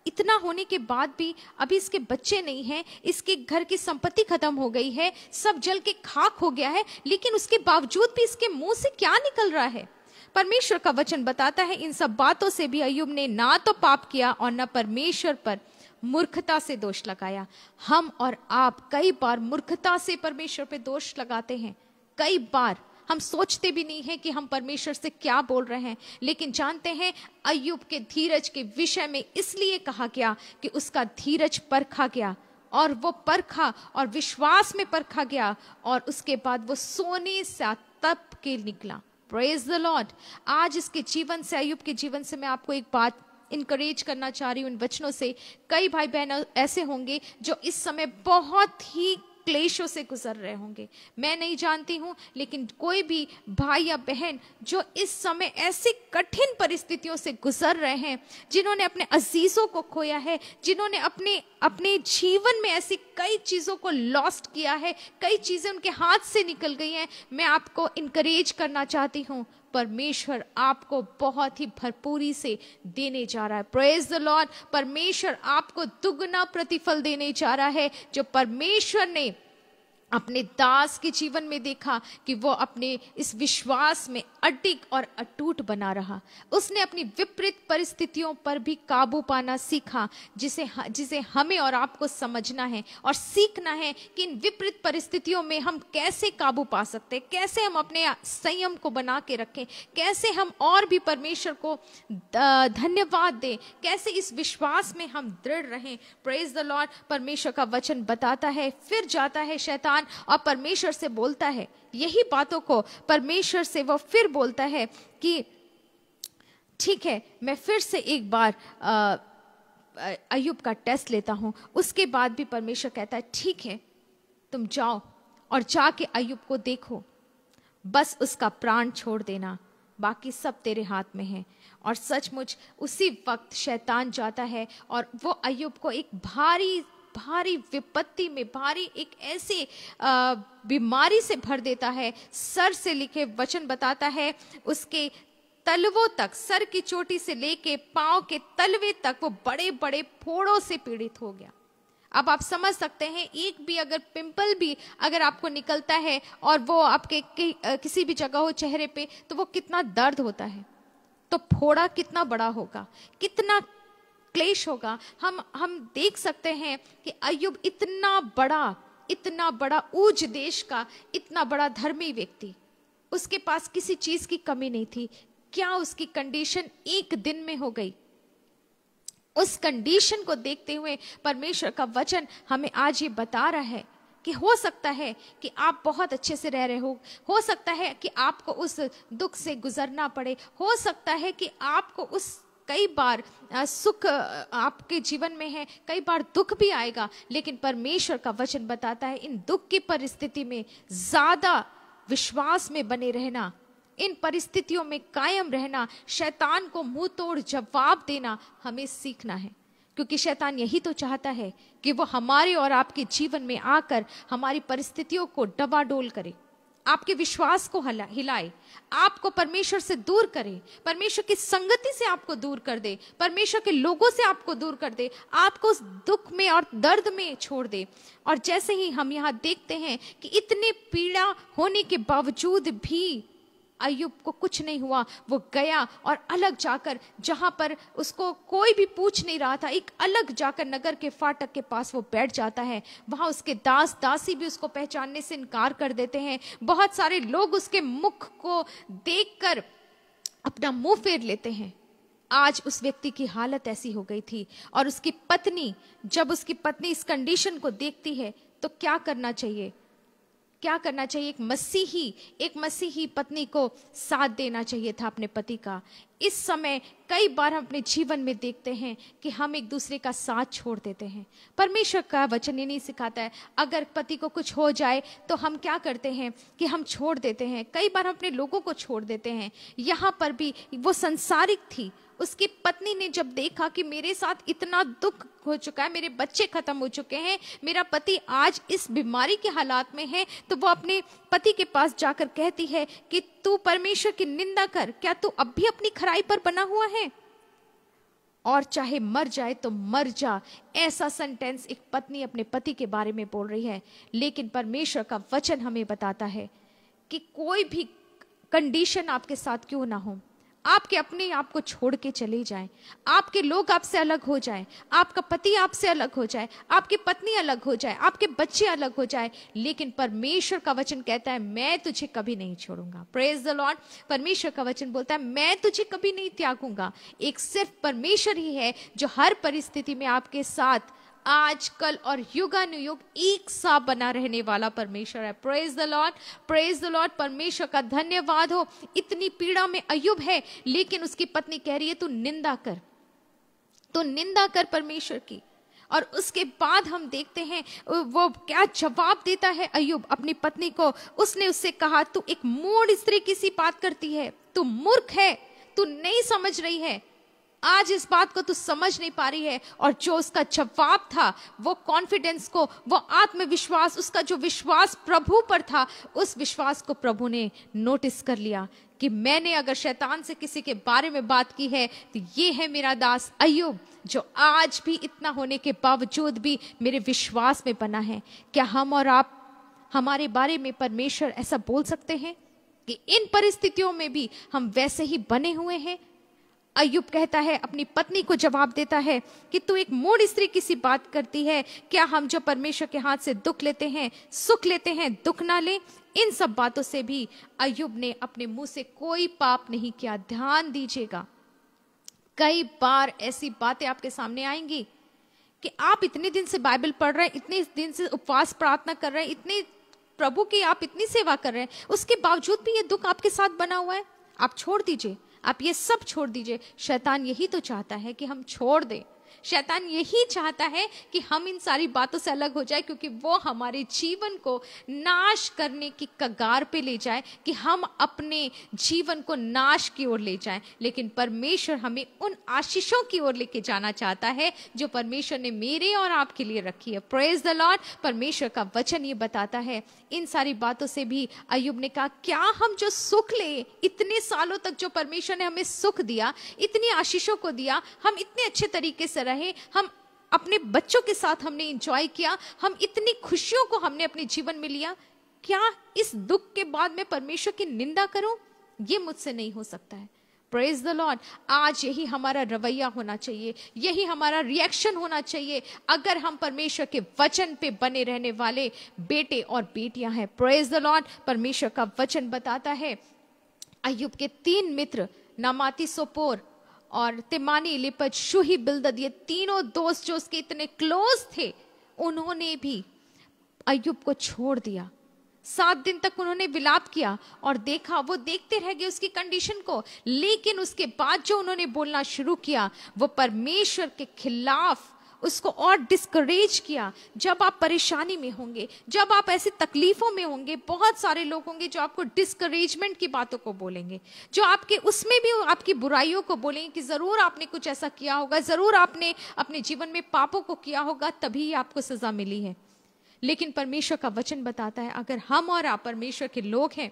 इतना होने के बाद भी अभी इसके बच्चे नहीं हैं इसके घर की संपत्ति खत्म हो गई है सब जल के खाक हो गया है लेकिन उसके बावजूद भी इसके मुंह से क्या निकल रहा है परमेश्वर का वचन बताता है इन सब बातों से भी अयुब ने ना तो पाप किया और ना परमेश्वर पर मूर्खता से दोष लगाया हम और आप कई बार मूर्खता से परमेश्वर पर दोष लगाते हैं कई बार हम सोचते भी नहीं है कि हम परमेश्वर से क्या बोल रहे हैं लेकिन जानते हैं अयुब के धीरज के विषय में इसलिए कहा गया कि उसका धीरज परखा गया और वो परखा और विश्वास में परखा गया और उसके बाद वो सोने सा तप के निकला प्रेज द लॉर्ड आज इसके जीवन से अयुब के जीवन से मैं आपको एक बात इनकरेज करना चाह रही हूँ इन वचनों से कई भाई बहन ऐसे होंगे जो इस समय बहुत ही क्लेशों से गुजर रहे होंगे मैं नहीं जानती हूँ लेकिन कोई भी भाई या बहन जो इस समय ऐसी कठिन परिस्थितियों से गुजर रहे हैं जिन्होंने अपने अजीज़ों को खोया है जिन्होंने अपने अपने जीवन में ऐसी कई चीज़ों को लॉस्ट किया है कई चीज़ें उनके हाथ से निकल गई हैं मैं आपको इनक्रेज करना चाहती हूँ परमेश्वर आपको बहुत ही भरपूरी से देने जा रहा है प्रेज द लॉर्ड परमेश्वर आपको दुगना प्रतिफल देने जा रहा है जो परमेश्वर ने अपने दास के जीवन में देखा कि वो अपने इस विश्वास में अटिक और अटूट बना रहा उसने अपनी विपरीत परिस्थितियों पर भी काबू पाना सीखा जिसे जिसे हमें और आपको समझना है और सीखना है कि इन विपरीत परिस्थितियों में हम कैसे काबू पा सकते हैं कैसे हम अपने संयम को बना के रखें कैसे हम और भी परमेश्वर को धन्यवाद दें कैसे इस विश्वास में हम दृढ़ रहें प्रेज द लॉर्ड परमेश्वर का वचन बताता है फिर जाता है शैतान ज्ञान और परमेश्वर से बोलता है यही बातों को परमेश्वर से वह फिर बोलता है कि ठीक है मैं फिर से एक बार अयुब का टेस्ट लेता हूँ उसके बाद भी परमेश्वर कहता है ठीक है तुम जाओ और जाके अयुब को देखो बस उसका प्राण छोड़ देना बाकी सब तेरे हाथ में है और सचमुच उसी वक्त शैतान जाता है और वो अयुब को एक भारी भारी विपत्ति में भारी एक ऐसे बीमारी से भर देता है सर से लिखे वचन बताता है उसके तलवों तक सर की चोटी से लेके पांव के तलवे तक वो बड़े बड़े फोड़ों से पीड़ित हो गया अब आप समझ सकते हैं एक भी अगर पिंपल भी अगर आपको निकलता है और वो आपके कि, किसी भी जगह हो चेहरे पे तो वो कितना दर्द होता है तो फोड़ा कितना बड़ा होगा कितना क्लेश होगा हम हम देख सकते हैं कि अयुब इतना बड़ा इतना बड़ा ऊज देश का इतना बड़ा धर्मी व्यक्ति उसके पास किसी चीज की कमी नहीं थी क्या उसकी कंडीशन एक दिन में हो गई उस कंडीशन को देखते हुए परमेश्वर का वचन हमें आज ये बता रहा है कि हो सकता है कि आप बहुत अच्छे से रह रहे हो हो सकता है कि आपको उस दुख से गुजरना पड़े हो सकता है कि आपको उस कई बार सुख आपके जीवन में है कई बार दुख भी आएगा लेकिन परमेश्वर का वचन बताता है इन दुख की परिस्थिति में ज़्यादा विश्वास में बने रहना इन परिस्थितियों में कायम रहना शैतान को मुंह तोड़ जवाब देना हमें सीखना है क्योंकि शैतान यही तो चाहता है कि वो हमारे और आपके जीवन में आकर हमारी परिस्थितियों को डबाडोल करे आपके विश्वास को हला हिलाए आपको परमेश्वर से दूर करे परमेश्वर की संगति से आपको दूर कर दे परमेश्वर के लोगों से आपको दूर कर दे आपको उस दुख में और दर्द में छोड़ दे और जैसे ही हम यहाँ देखते हैं कि इतने पीड़ा होने के बावजूद भी अयुब को कुछ नहीं हुआ वो गया और अलग जाकर जहां पर उसको कोई भी पूछ नहीं रहा था एक अलग जाकर नगर के फाटक के पास वो बैठ जाता है वहां उसके दास दासी भी उसको पहचानने से इनकार कर देते हैं बहुत सारे लोग उसके मुख को देखकर अपना मुंह फेर लेते हैं आज उस व्यक्ति की हालत ऐसी हो गई थी और उसकी पत्नी जब उसकी पत्नी इस कंडीशन को देखती है तो क्या करना चाहिए क्या करना चाहिए एक मसीही एक मसीही पत्नी को साथ देना चाहिए था अपने पति का इस समय कई बार हम अपने जीवन में देखते हैं कि हम एक दूसरे का साथ छोड़ देते हैं परमेश्वर का वचन ये नहीं सिखाता है अगर पति को कुछ हो जाए तो हम क्या करते हैं कि हम छोड़ देते हैं कई बार हम अपने लोगों को छोड़ देते हैं यहाँ पर भी वो संसारिक थी उसकी पत्नी ने जब देखा कि मेरे साथ इतना दुख हो चुका है मेरे बच्चे खत्म हो चुके हैं मेरा पति आज इस बीमारी के हालात में है तो वो अपने पति के पास जाकर कहती है कि तू परमेश्वर की निंदा कर क्या तू अब भी अपनी खराई पर बना हुआ है और चाहे मर जाए तो मर जा ऐसा सेंटेंस एक पत्नी अपने पति के बारे में बोल रही है लेकिन परमेश्वर का वचन हमें बताता है कि कोई भी कंडीशन आपके साथ क्यों ना हो आपके अपने आप को छोड़ के चले जाएं आपके लोग आपसे अलग हो जाएं आपका पति आपसे अलग हो जाए आपकी पत्नी अलग हो जाए आपके बच्चे अलग हो जाए लेकिन परमेश्वर का वचन कहता है मैं तुझे कभी नहीं छोड़ूंगा प्रेज द लॉर्ड परमेश्वर का वचन बोलता है मैं तुझे कभी नहीं त्यागूंगा एक सिर्फ परमेश्वर ही है जो हर परिस्थिति में आपके साथ आज कल और युग एक सा बना रहने वाला परमेश्वर है praise the Lord praise the Lord परमेश्वर का धन्यवाद हो इतनी पीड़ा में अयुब है लेकिन उसकी पत्नी कह रही है तू निंदा कर तू निंदा कर परमेश्वर की और उसके बाद हम देखते हैं वो क्या जवाब देता है अयुब अपनी पत्नी को उसने उससे कहा तू एक मूड स्त्री किसी बात करती है तू मूर्ख है तू नहीं समझ रही है आज इस बात को तू समझ नहीं पा रही है और जो उसका जवाब था वो कॉन्फिडेंस को वो आत्मविश्वास उसका जो विश्वास प्रभु पर था उस विश्वास को प्रभु ने नोटिस कर लिया कि मैंने अगर शैतान से किसी के बारे में बात की है तो ये है मेरा दास अयुब जो आज भी इतना होने के बावजूद भी मेरे विश्वास में बना है क्या हम और आप हमारे बारे में परमेश्वर ऐसा बोल सकते हैं कि इन परिस्थितियों में भी हम वैसे ही बने हुए हैं अयुब कहता है अपनी पत्नी को जवाब देता है कि तू एक मूड स्त्री किसी बात करती है क्या हम जो परमेश्वर के हाथ से दुख लेते हैं सुख लेते हैं दुख ना ले इन सब बातों से भी अयुब ने अपने मुंह से कोई पाप नहीं किया ध्यान दीजिएगा कई बार ऐसी बातें आपके सामने आएंगी कि आप इतने दिन से बाइबल पढ़ रहे हैं इतने दिन से उपवास प्रार्थना कर रहे हैं इतने प्रभु की आप इतनी सेवा कर रहे हैं उसके बावजूद भी ये दुख आपके साथ बना हुआ है आप छोड़ दीजिए आप ये सब छोड़ दीजिए शैतान यही तो चाहता है कि हम छोड़ दें शैतान यही चाहता है कि हम इन सारी बातों से अलग हो जाए क्योंकि वो हमारे जीवन को नाश करने की कगार पे ले जाए कि हम अपने जीवन को नाश की ओर ले जाए लेकिन परमेश्वर हमें उन आशीषों की ओर लेके जाना चाहता है जो परमेश्वर ने मेरे और आपके लिए रखी है प्रेज द लॉर्ड परमेश्वर का वचन ये बताता है इन सारी बातों से भी अयुब ने कहा क्या हम जो सुख ले इतने सालों तक जो परमेश्वर ने हमें सुख दिया इतनी आशीषों को दिया हम इतने अच्छे तरीके से रहे हम अपने बच्चों के साथ हमने इंजॉय किया हम इतनी खुशियों को हमने अपने जीवन में लिया क्या इस दुख के बाद मैं परमेश्वर की निंदा करूं ये मुझसे नहीं हो सकता है प्रेज द लॉर्ड आज यही हमारा रवैया होना चाहिए यही हमारा रिएक्शन होना चाहिए अगर हम परमेश्वर के वचन पे बने रहने वाले बेटे और बेटियां हैं प्रेज द लॉर्ड परमेश्वर का वचन बताता है अयुब के तीन मित्र नामाती सोपोर और तिमानी लिपज शुही बिलदद ये तीनों दोस्त जो उसके इतने क्लोज थे उन्होंने भी अयुब को छोड़ दिया सात दिन तक उन्होंने विलाप किया और देखा वो देखते रह गए उसकी कंडीशन को लेकिन उसके बाद जो उन्होंने बोलना शुरू किया वो परमेश्वर के खिलाफ उसको और डिस्करेज किया जब आप परेशानी में होंगे जब आप ऐसी तकलीफों में होंगे बहुत सारे लोग होंगे जो आपको डिस्करेजमेंट की बातों को बोलेंगे जो आपके उसमें भी आपकी बुराइयों को बोलेंगे कि ज़रूर आपने कुछ ऐसा किया होगा ज़रूर आपने अपने जीवन में पापों को किया होगा तभी आपको सज़ा मिली है लेकिन परमेश्वर का वचन बताता है अगर हम और आप परमेश्वर के लोग हैं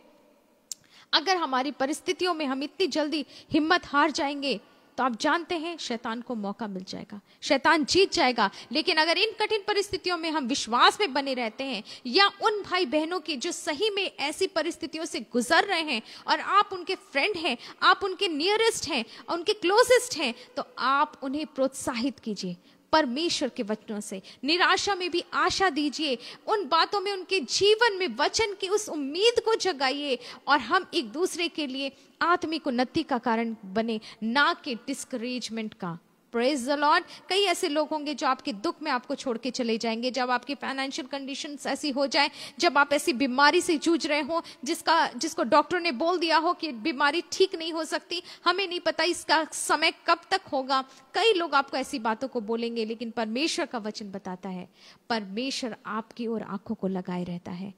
अगर हमारी परिस्थितियों में हम इतनी जल्दी हिम्मत हार जाएंगे तो आप जानते हैं शैतान को मौका मिल जाएगा शैतान जीत जाएगा लेकिन अगर इन कठिन परिस्थितियों में हम विश्वास में बने रहते हैं या उन भाई बहनों के जो सही में ऐसी परिस्थितियों से गुजर रहे हैं और आप उनके फ्रेंड हैं आप उनके नियरेस्ट हैं उनके क्लोजेस्ट हैं तो आप उन्हें प्रोत्साहित कीजिए परमेश्वर के वचनों से निराशा में भी आशा दीजिए उन बातों में उनके जीवन में वचन की उस उम्मीद को जगाइए और हम एक दूसरे के लिए आत्मिक उन्नति का कारण बने ना कि डिस्करेजमेंट का प्रेज द लॉर्ड कई ऐसे लोग होंगे जो आपके दुख में आपको छोड़ के चले जाएंगे जब आपकी फाइनेंशियल कंडीशन ऐसी हो जाए जब आप ऐसी बीमारी से जूझ रहे हो जिसका जिसको डॉक्टर ने बोल दिया हो कि बीमारी ठीक नहीं हो सकती हमें नहीं पता इसका समय कब तक होगा कई लोग आपको ऐसी बातों को बोलेंगे लेकिन परमेश्वर का वचन बताता है परमेश्वर आपकी ओर आंखों को लगाए रहता है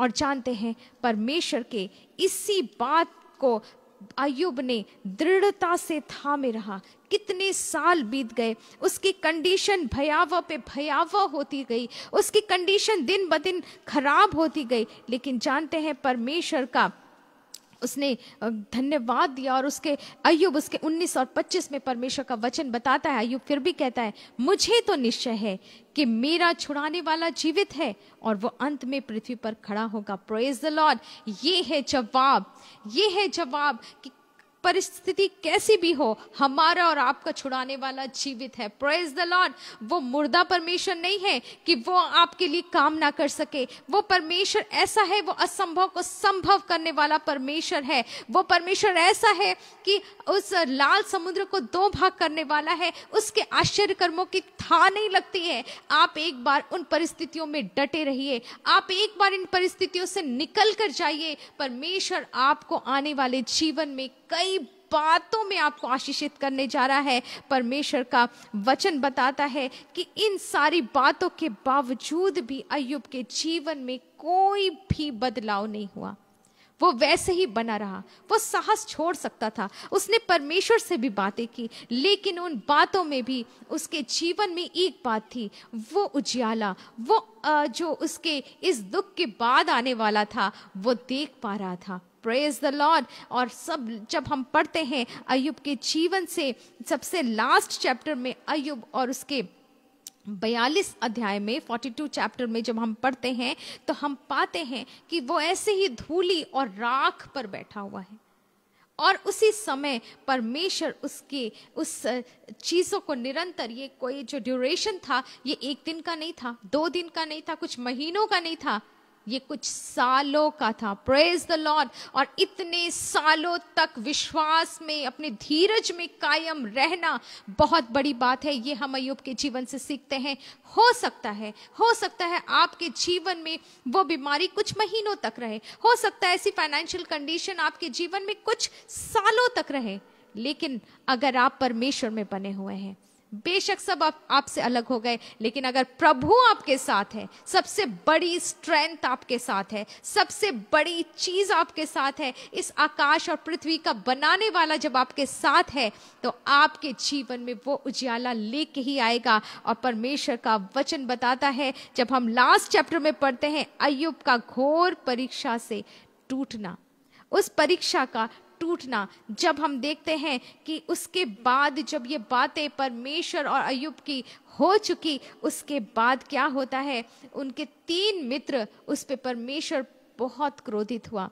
और जानते हैं परमेश्वर के इसी बात को अयुब ने दृढ़ता से थामे रहा कितने साल बीत गए उसकी कंडीशन भयावह पे भयावह होती गई उसकी कंडीशन दिन ब दिन खराब होती गई लेकिन जानते हैं परमेश्वर का उसने धन्यवाद दिया और उसके अयुब उसके 19 और 25 में परमेश्वर का वचन बताता है अयुब फिर भी कहता है मुझे तो निश्चय है कि मेरा छुड़ाने वाला जीवित है और वो अंत में पृथ्वी पर खड़ा होगा प्रेज द लॉर्ड ये है जवाब ये है जवाब कि परिस्थिति कैसी भी हो हमारा और आपका छुड़ाने वाला जीवित है प्रेज द लॉर्ड वो मुर्दा परमेश्वर नहीं है कि वो आपके लिए काम ना कर सके वो परमेश्वर ऐसा है वो असंभव को संभव करने वाला परमेश्वर है वो परमेश्वर ऐसा है कि उस लाल समुद्र को दो भाग करने वाला है उसके आश्चर्य कर्मों की था नहीं लगती है आप एक बार उन परिस्थितियों में डटे रहिए आप एक बार इन परिस्थितियों से निकल कर जाइए परमेश्वर आपको आने वाले जीवन में कई बातों में आपको आशीषित करने जा रहा है परमेश्वर का वचन बताता है कि इन सारी बातों के बावजूद भी अयुब के जीवन में कोई भी बदलाव नहीं हुआ वो वैसे ही बना रहा वो साहस छोड़ सकता था उसने परमेश्वर से भी बातें की लेकिन उन बातों में भी उसके जीवन में एक बात थी वो उजियाला वो जो उसके इस दुख के बाद आने वाला था वो देख पा रहा था प्रेज द लॉर्ड और सब जब हम पढ़ते हैं अयुब के जीवन से सबसे लास्ट चैप्टर में अयुब और उसके बयालीस अध्याय में 42 चैप्टर में जब हम पढ़ते हैं तो हम पाते हैं कि वो ऐसे ही धूली और राख पर बैठा हुआ है और उसी समय परमेश्वर उसके उस चीज़ों को निरंतर ये कोई जो ड्यूरेशन था ये एक दिन का नहीं था दो दिन का नहीं था कुछ महीनों का नहीं था ये कुछ सालों का था प्रेज द लॉर्ड और इतने सालों तक विश्वास में अपने धीरज में कायम रहना बहुत बड़ी बात है ये हम अयुब के जीवन से सीखते हैं हो सकता है हो सकता है आपके जीवन में वो बीमारी कुछ महीनों तक रहे हो सकता है ऐसी फाइनेंशियल कंडीशन आपके जीवन में कुछ सालों तक रहे लेकिन अगर आप परमेश्वर में बने हुए हैं बेशक सब आप आपसे अलग हो गए लेकिन अगर प्रभु आपके साथ है सबसे बड़ी स्ट्रेंथ आपके साथ है सबसे बड़ी चीज आपके साथ है इस आकाश और पृथ्वी का बनाने वाला जब आपके साथ है तो आपके जीवन में वो उजियाला लेके ही आएगा और परमेश्वर का वचन बताता है जब हम लास्ट चैप्टर में पढ़ते हैं अयुब का घोर परीक्षा से टूटना उस परीक्षा का टूटना जब हम देखते हैं कि उसके बाद जब ये बातें परमेश्वर और अयुब की हो चुकी उसके बाद क्या होता है उनके तीन मित्र उस पे परमेश्वर बहुत क्रोधित हुआ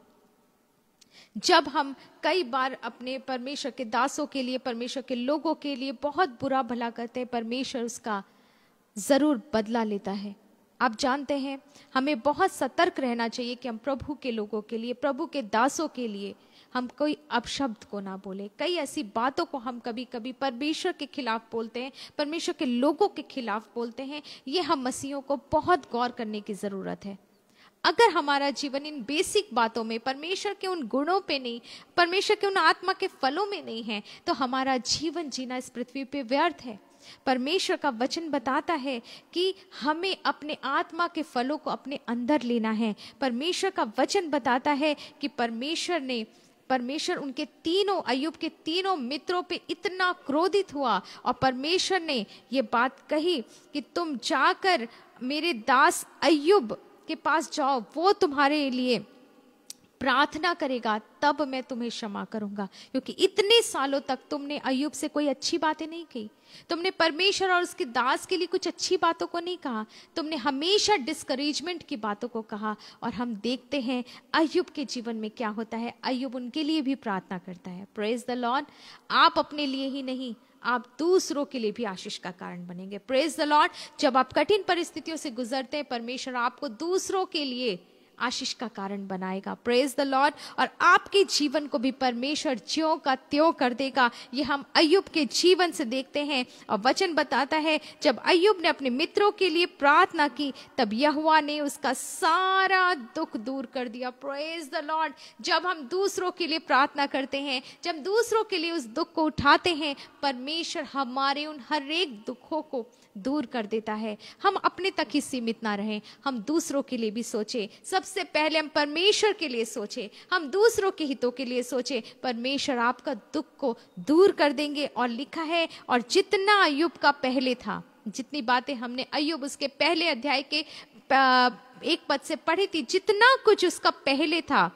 जब हम कई बार अपने परमेश्वर के दासों के लिए परमेश्वर के लोगों के लिए बहुत बुरा भला करते हैं परमेश्वर उसका ज़रूर बदला लेता है आप जानते हैं हमें बहुत सतर्क रहना चाहिए कि हम प्रभु के लोगों के लिए प्रभु के दासों के लिए हम कोई अपशब्द को ना बोले कई ऐसी बातों को हम कभी कभी परमेश्वर के खिलाफ बोलते हैं परमेश्वर के लोगों के खिलाफ बोलते हैं ये हम मसीहों को बहुत गौर करने की ज़रूरत है अगर हमारा जीवन इन बेसिक बातों में परमेश्वर के उन गुणों पे नहीं परमेश्वर के उन आत्मा के फलों में नहीं है तो हमारा जीवन जीना इस पृथ्वी पे व्यर्थ है परमेश्वर का वचन बताता है कि हमें अपने आत्मा के फलों को अपने अंदर लेना है परमेश्वर का वचन बताता है कि परमेश्वर ने परमेश्वर उनके तीनों अयुब के तीनों मित्रों पे इतना क्रोधित हुआ और परमेश्वर ने ये बात कही कि तुम जाकर मेरे दास अयुब के पास जाओ वो तुम्हारे लिए प्रार्थना करेगा तब मैं तुम्हें क्षमा करूंगा क्योंकि इतने सालों तक तुमने अयुब से कोई अच्छी बातें नहीं की तुमने परमेश्वर और उसके दास के लिए कुछ अच्छी बातों को नहीं कहा तुमने हमेशा डिस्करेजमेंट की बातों को कहा और हम देखते हैं अयुब के जीवन में क्या होता है अयुब उनके लिए भी प्रार्थना करता है प्रेज द लॉर्ड आप अपने लिए ही नहीं आप दूसरों के लिए भी आशीष का कारण बनेंगे प्रेज द लॉर्ड जब आप कठिन परिस्थितियों से गुजरते हैं परमेश्वर आपको दूसरों के लिए आशीष का कारण बनाएगा प्रेज द लॉर्ड और आपके जीवन को भी परमेश्वर ज्यो का त्यो कर देगा ये हम अयुब के जीवन से देखते हैं और वचन बताता है जब अयुब ने अपने मित्रों के लिए प्रार्थना की तब यहुआ ने उसका सारा दुख दूर कर दिया प्रेज द लॉर्ड जब हम दूसरों के लिए प्रार्थना करते हैं जब दूसरों के लिए उस दुख को उठाते हैं परमेश्वर हमारे उन हर एक दुखों को दूर कर देता है हम अपने तक ही सीमित ना रहें हम दूसरों के लिए भी सोचें सबसे पहले हम परमेश्वर के लिए सोचें हम दूसरों के हितों के लिए सोचें परमेश्वर आपका दुख को दूर कर देंगे और लिखा है और जितना अयुब का पहले था जितनी बातें हमने अयुब उसके पहले अध्याय के एक पद से पढ़ी थी जितना कुछ उसका पहले था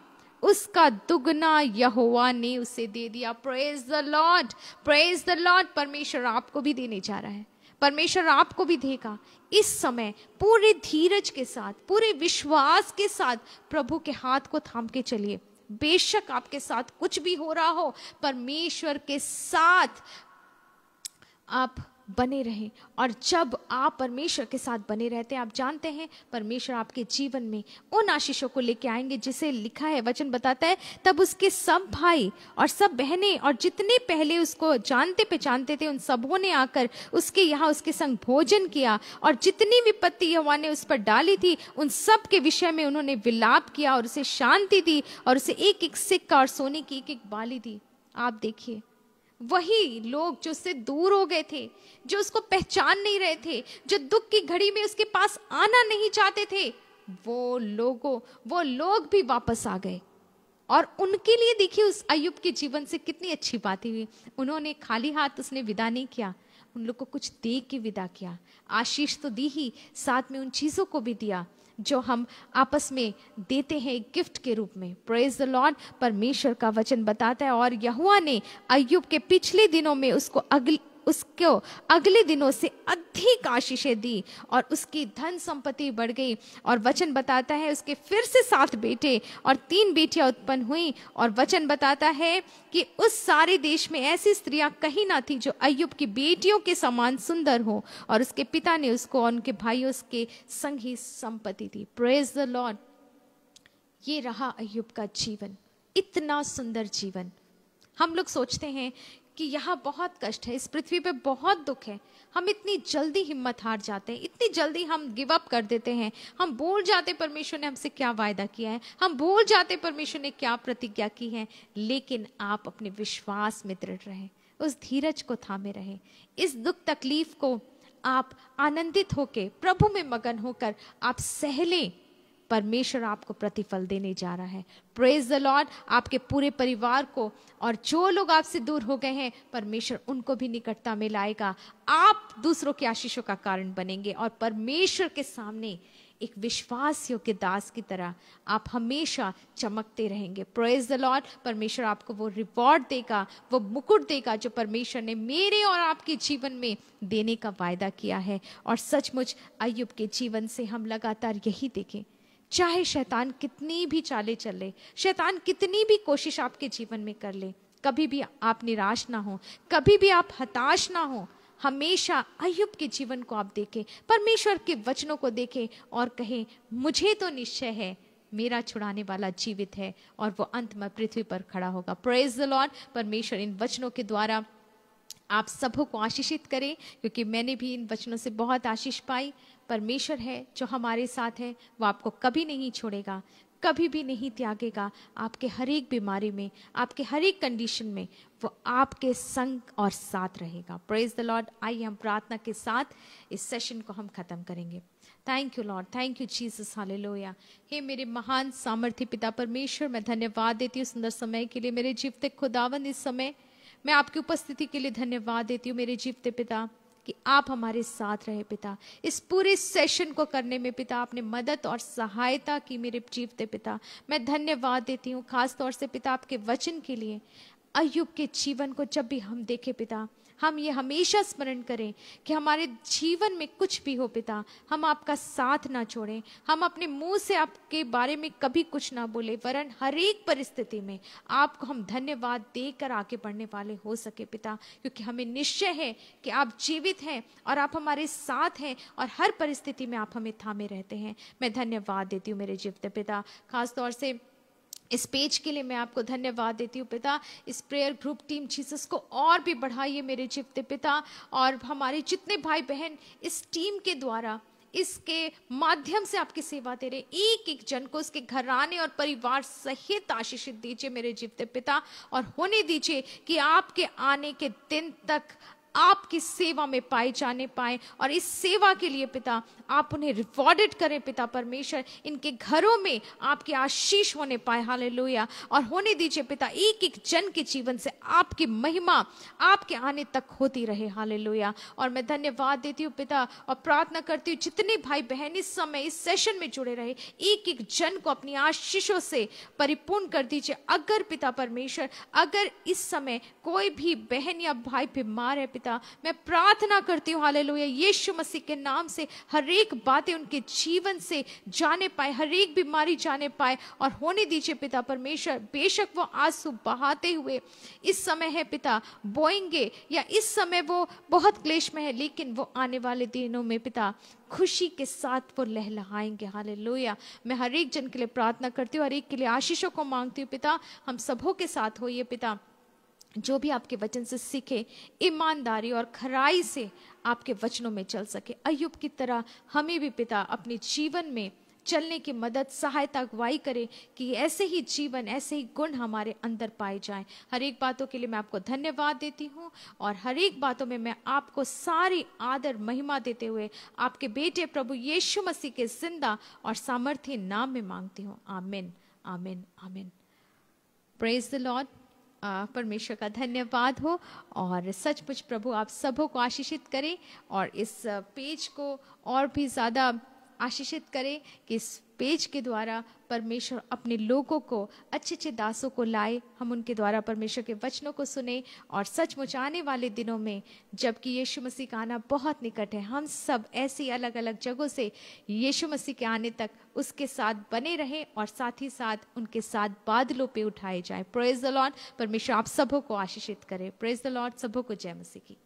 उसका दुगना यहोवा ने उसे दे दिया praise the Lord praise the Lord परमेश्वर आपको भी देने जा रहा है परमेश्वर आपको भी देगा इस समय पूरे धीरज के साथ पूरे विश्वास के साथ प्रभु के हाथ को थाम के चलिए बेशक आपके साथ कुछ भी हो रहा हो परमेश्वर के साथ आप बने रहें और जब आप परमेश्वर के साथ बने रहते हैं आप जानते हैं परमेश्वर आपके जीवन में उन आशीषों को लेके आएंगे जिसे लिखा है वचन बताता है तब उसके सब भाई और सब बहनें और जितने पहले उसको जानते पहचानते थे उन सबों ने आकर उसके यहाँ उसके संग भोजन किया और जितनी विपत्ति युवा ने उस पर डाली थी उन सब के विषय में उन्होंने विलाप किया और उसे शांति दी और उसे एक एक सिक्का और सोने की एक एक बाली दी आप देखिए वही लोग जो उससे दूर हो गए थे जो उसको पहचान नहीं रहे थे जो दुख की घड़ी में उसके पास आना नहीं चाहते थे वो लोगों वो लोग भी वापस आ गए और उनके लिए देखिए उस अयुब के जीवन से कितनी अच्छी बातें हुई उन्होंने खाली हाथ उसने विदा नहीं किया उन लोग को कुछ दे के विदा किया आशीष तो दी ही साथ में उन चीज़ों को भी दिया जो हम आपस में देते हैं एक गिफ्ट के रूप में प्रेज द लॉर्ड परमेश्वर का वचन बताता है और यहुआ ने अयुब के पिछले दिनों में उसको अगली उसको अगले दिनों से अधिक आशीषें दी और उसकी धन संपत्ति बढ़ गई और वचन बताता है उसके फिर से सात बेटे और तीन बेटियां उत्पन्न हुई और वचन बताता है कि उस सारे देश में ऐसी स्त्रियां कहीं ना थी जो अयुब की बेटियों के समान सुंदर हो और उसके पिता ने उसको और उनके भाई उसके संग ही संपत्ति दी प्रेज द लॉर्ड ये रहा अयुब का जीवन इतना सुंदर जीवन हम लोग सोचते हैं कि यहाँ बहुत कष्ट है इस पृथ्वी पे बहुत दुख है हम इतनी जल्दी हिम्मत हार जाते हैं इतनी जल्दी हम गिव अप कर देते हैं हम भूल जाते परमेश्वर ने हमसे क्या वायदा किया है हम भूल जाते परमेश्वर ने क्या प्रतिज्ञा की है लेकिन आप अपने विश्वास में दृढ़ रहे उस धीरज को थामे रहे इस दुख तकलीफ को आप आनंदित होके प्रभु में मगन होकर आप सहलें परमेश्वर आपको प्रतिफल देने जा रहा है प्रेज द लॉर्ड आपके पूरे परिवार को और जो लोग आपसे दूर हो गए हैं परमेश्वर उनको भी निकटता में लाएगा आप दूसरों के आशीषों का कारण बनेंगे और परमेश्वर के सामने एक विश्वास योग्य दास की तरह आप हमेशा चमकते रहेंगे प्रेज द लॉर्ड परमेश्वर आपको वो रिवॉर्ड देगा वो मुकुट देगा जो परमेश्वर ने मेरे और आपके जीवन में देने का वायदा किया है और सचमुच अयुब के जीवन से हम लगातार यही देखें चाहे शैतान कितनी भी चाले चले शैतान कितनी भी कोशिश आपके जीवन में कर ले कभी भी आप निराश ना हो कभी भी आप हताश ना हो हमेशा अयुब के जीवन को आप देखें परमेश्वर के वचनों को देखें और कहें मुझे तो निश्चय है मेरा छुड़ाने वाला जीवित है और वो अंत में पृथ्वी पर खड़ा होगा प्रेज द लॉर्ड परमेश्वर इन वचनों के द्वारा आप सबों को आशीषित करें क्योंकि मैंने भी इन वचनों से बहुत आशीष पाई परमेश्वर है जो हमारे साथ है वो आपको कभी नहीं छोड़ेगा कभी भी नहीं त्यागेगा आपके हर एक बीमारी में आपके हर एक कंडीशन में वो आपके संग और साथ रहेगा प्रेज द लॉर्ड आइए हम प्रार्थना के साथ इस सेशन को हम ख़त्म करेंगे thank you Lord thank you Jesus hallelujah हे मेरे महान सामर्थ्य पिता परमेश्वर मैं धन्यवाद देती हूँ सुंदर समय के लिए मेरे जीवते खुदावन इस समय मैं आपकी उपस्थिति के लिए धन्यवाद देती हूँ मेरे जीवते पिता कि आप हमारे साथ रहे पिता इस पूरे सेशन को करने में पिता आपने मदद और सहायता की मेरे जीवते पिता मैं धन्यवाद देती हूँ खासतौर से पिता आपके वचन के लिए अयुब के जीवन को जब भी हम देखें पिता हम ये हमेशा स्मरण करें कि हमारे जीवन में कुछ भी हो पिता हम आपका साथ ना छोड़ें हम अपने मुंह से आपके बारे में कभी कुछ ना बोले वरन हर एक परिस्थिति में आपको हम धन्यवाद देकर आगे बढ़ने वाले हो सके पिता क्योंकि हमें निश्चय है कि आप जीवित हैं और आप हमारे साथ हैं और हर परिस्थिति में आप हमें थामे रहते हैं मैं धन्यवाद देती हूँ मेरे जीवते पिता खासतौर से इस पेज के लिए मैं आपको धन्यवाद देती हूँ पिता इस प्रेयर ग्रुप टीम जीसस को और भी बढ़ाइए मेरे जीवते पिता और हमारे जितने भाई बहन इस टीम के द्वारा इसके माध्यम से आपकी सेवा दे रहे एक एक जन को उसके घराने और परिवार सहित आशीषित दीजिए मेरे जीवते पिता और होने दीजिए कि आपके आने के दिन तक आपकी सेवा में पाए जाने पाए और इस सेवा के लिए पिता आप उन्हें रिवॉर्डेड करें पिता परमेश्वर इनके घरों में आपके आशीष होने पाए हाले और होने दीजिए पिता एक एक जन के जीवन से आपकी महिमा आपके आने तक होती रहे हाले और मैं धन्यवाद देती हूँ पिता और प्रार्थना करती हूँ जितने भाई बहन इस समय इस सेशन में जुड़े रहे एक एक जन को अपनी आशीषों से परिपूर्ण कर दीजिए अगर पिता परमेश्वर अगर इस समय कोई भी बहन या भाई बीमार है पिता मैं प्रार्थना करती हूँ हाल यीशु मसीह के नाम से हर एक बातें उनके जीवन से जाने पाए हर एक बीमारी जाने पाए और होने दीजिए पिता परमेश्वर बेशक वो आंसू बहाते हुए इस समय है पिता बोएंगे या इस समय वो बहुत क्लेश में है लेकिन वो आने वाले दिनों में पिता खुशी के साथ वो लहलहाएंगे हाले लोहिया मैं हर एक जन के लिए प्रार्थना करती हूँ हर एक के लिए आशीषों को मांगती हूँ पिता हम सबों के साथ हो ये पिता जो भी आपके वचन से सीखे ईमानदारी और खराई से आपके वचनों में चल सके अयुब की तरह हमें भी पिता अपने जीवन में चलने की मदद सहायता अगुवाई करें कि ऐसे ही जीवन ऐसे ही गुण हमारे अंदर पाए जाएं हर एक बातों के लिए मैं आपको धन्यवाद देती हूँ और हर एक बातों में मैं आपको सारी आदर महिमा देते हुए आपके बेटे प्रभु यीशु मसीह के जिंदा और सामर्थ्य नाम में मांगती हूँ आमिन आमिन आमिन प्रेज द लॉर्ड परमेश्वर का धन्यवाद हो और सचमुच प्रभु आप सबों को आशीषित करें और इस पेज को और भी ज़्यादा आशीषित करें कि इस पेज के द्वारा परमेश्वर अपने लोगों को अच्छे अच्छे दासों को लाए हम उनके द्वारा परमेश्वर के वचनों को सुने और सचमुच आने वाले दिनों में जबकि यीशु मसीह का आना बहुत निकट है हम सब ऐसी अलग अलग जगहों से यीशु मसीह के आने तक उसके साथ बने रहें और साथ ही साथ उनके साथ बादलों पे उठाए जाए प्रेज द लॉर्ड परमेश्वर आप सबों को आशीषित करें प्रेज द लॉर्ड सबों को जय मसीह की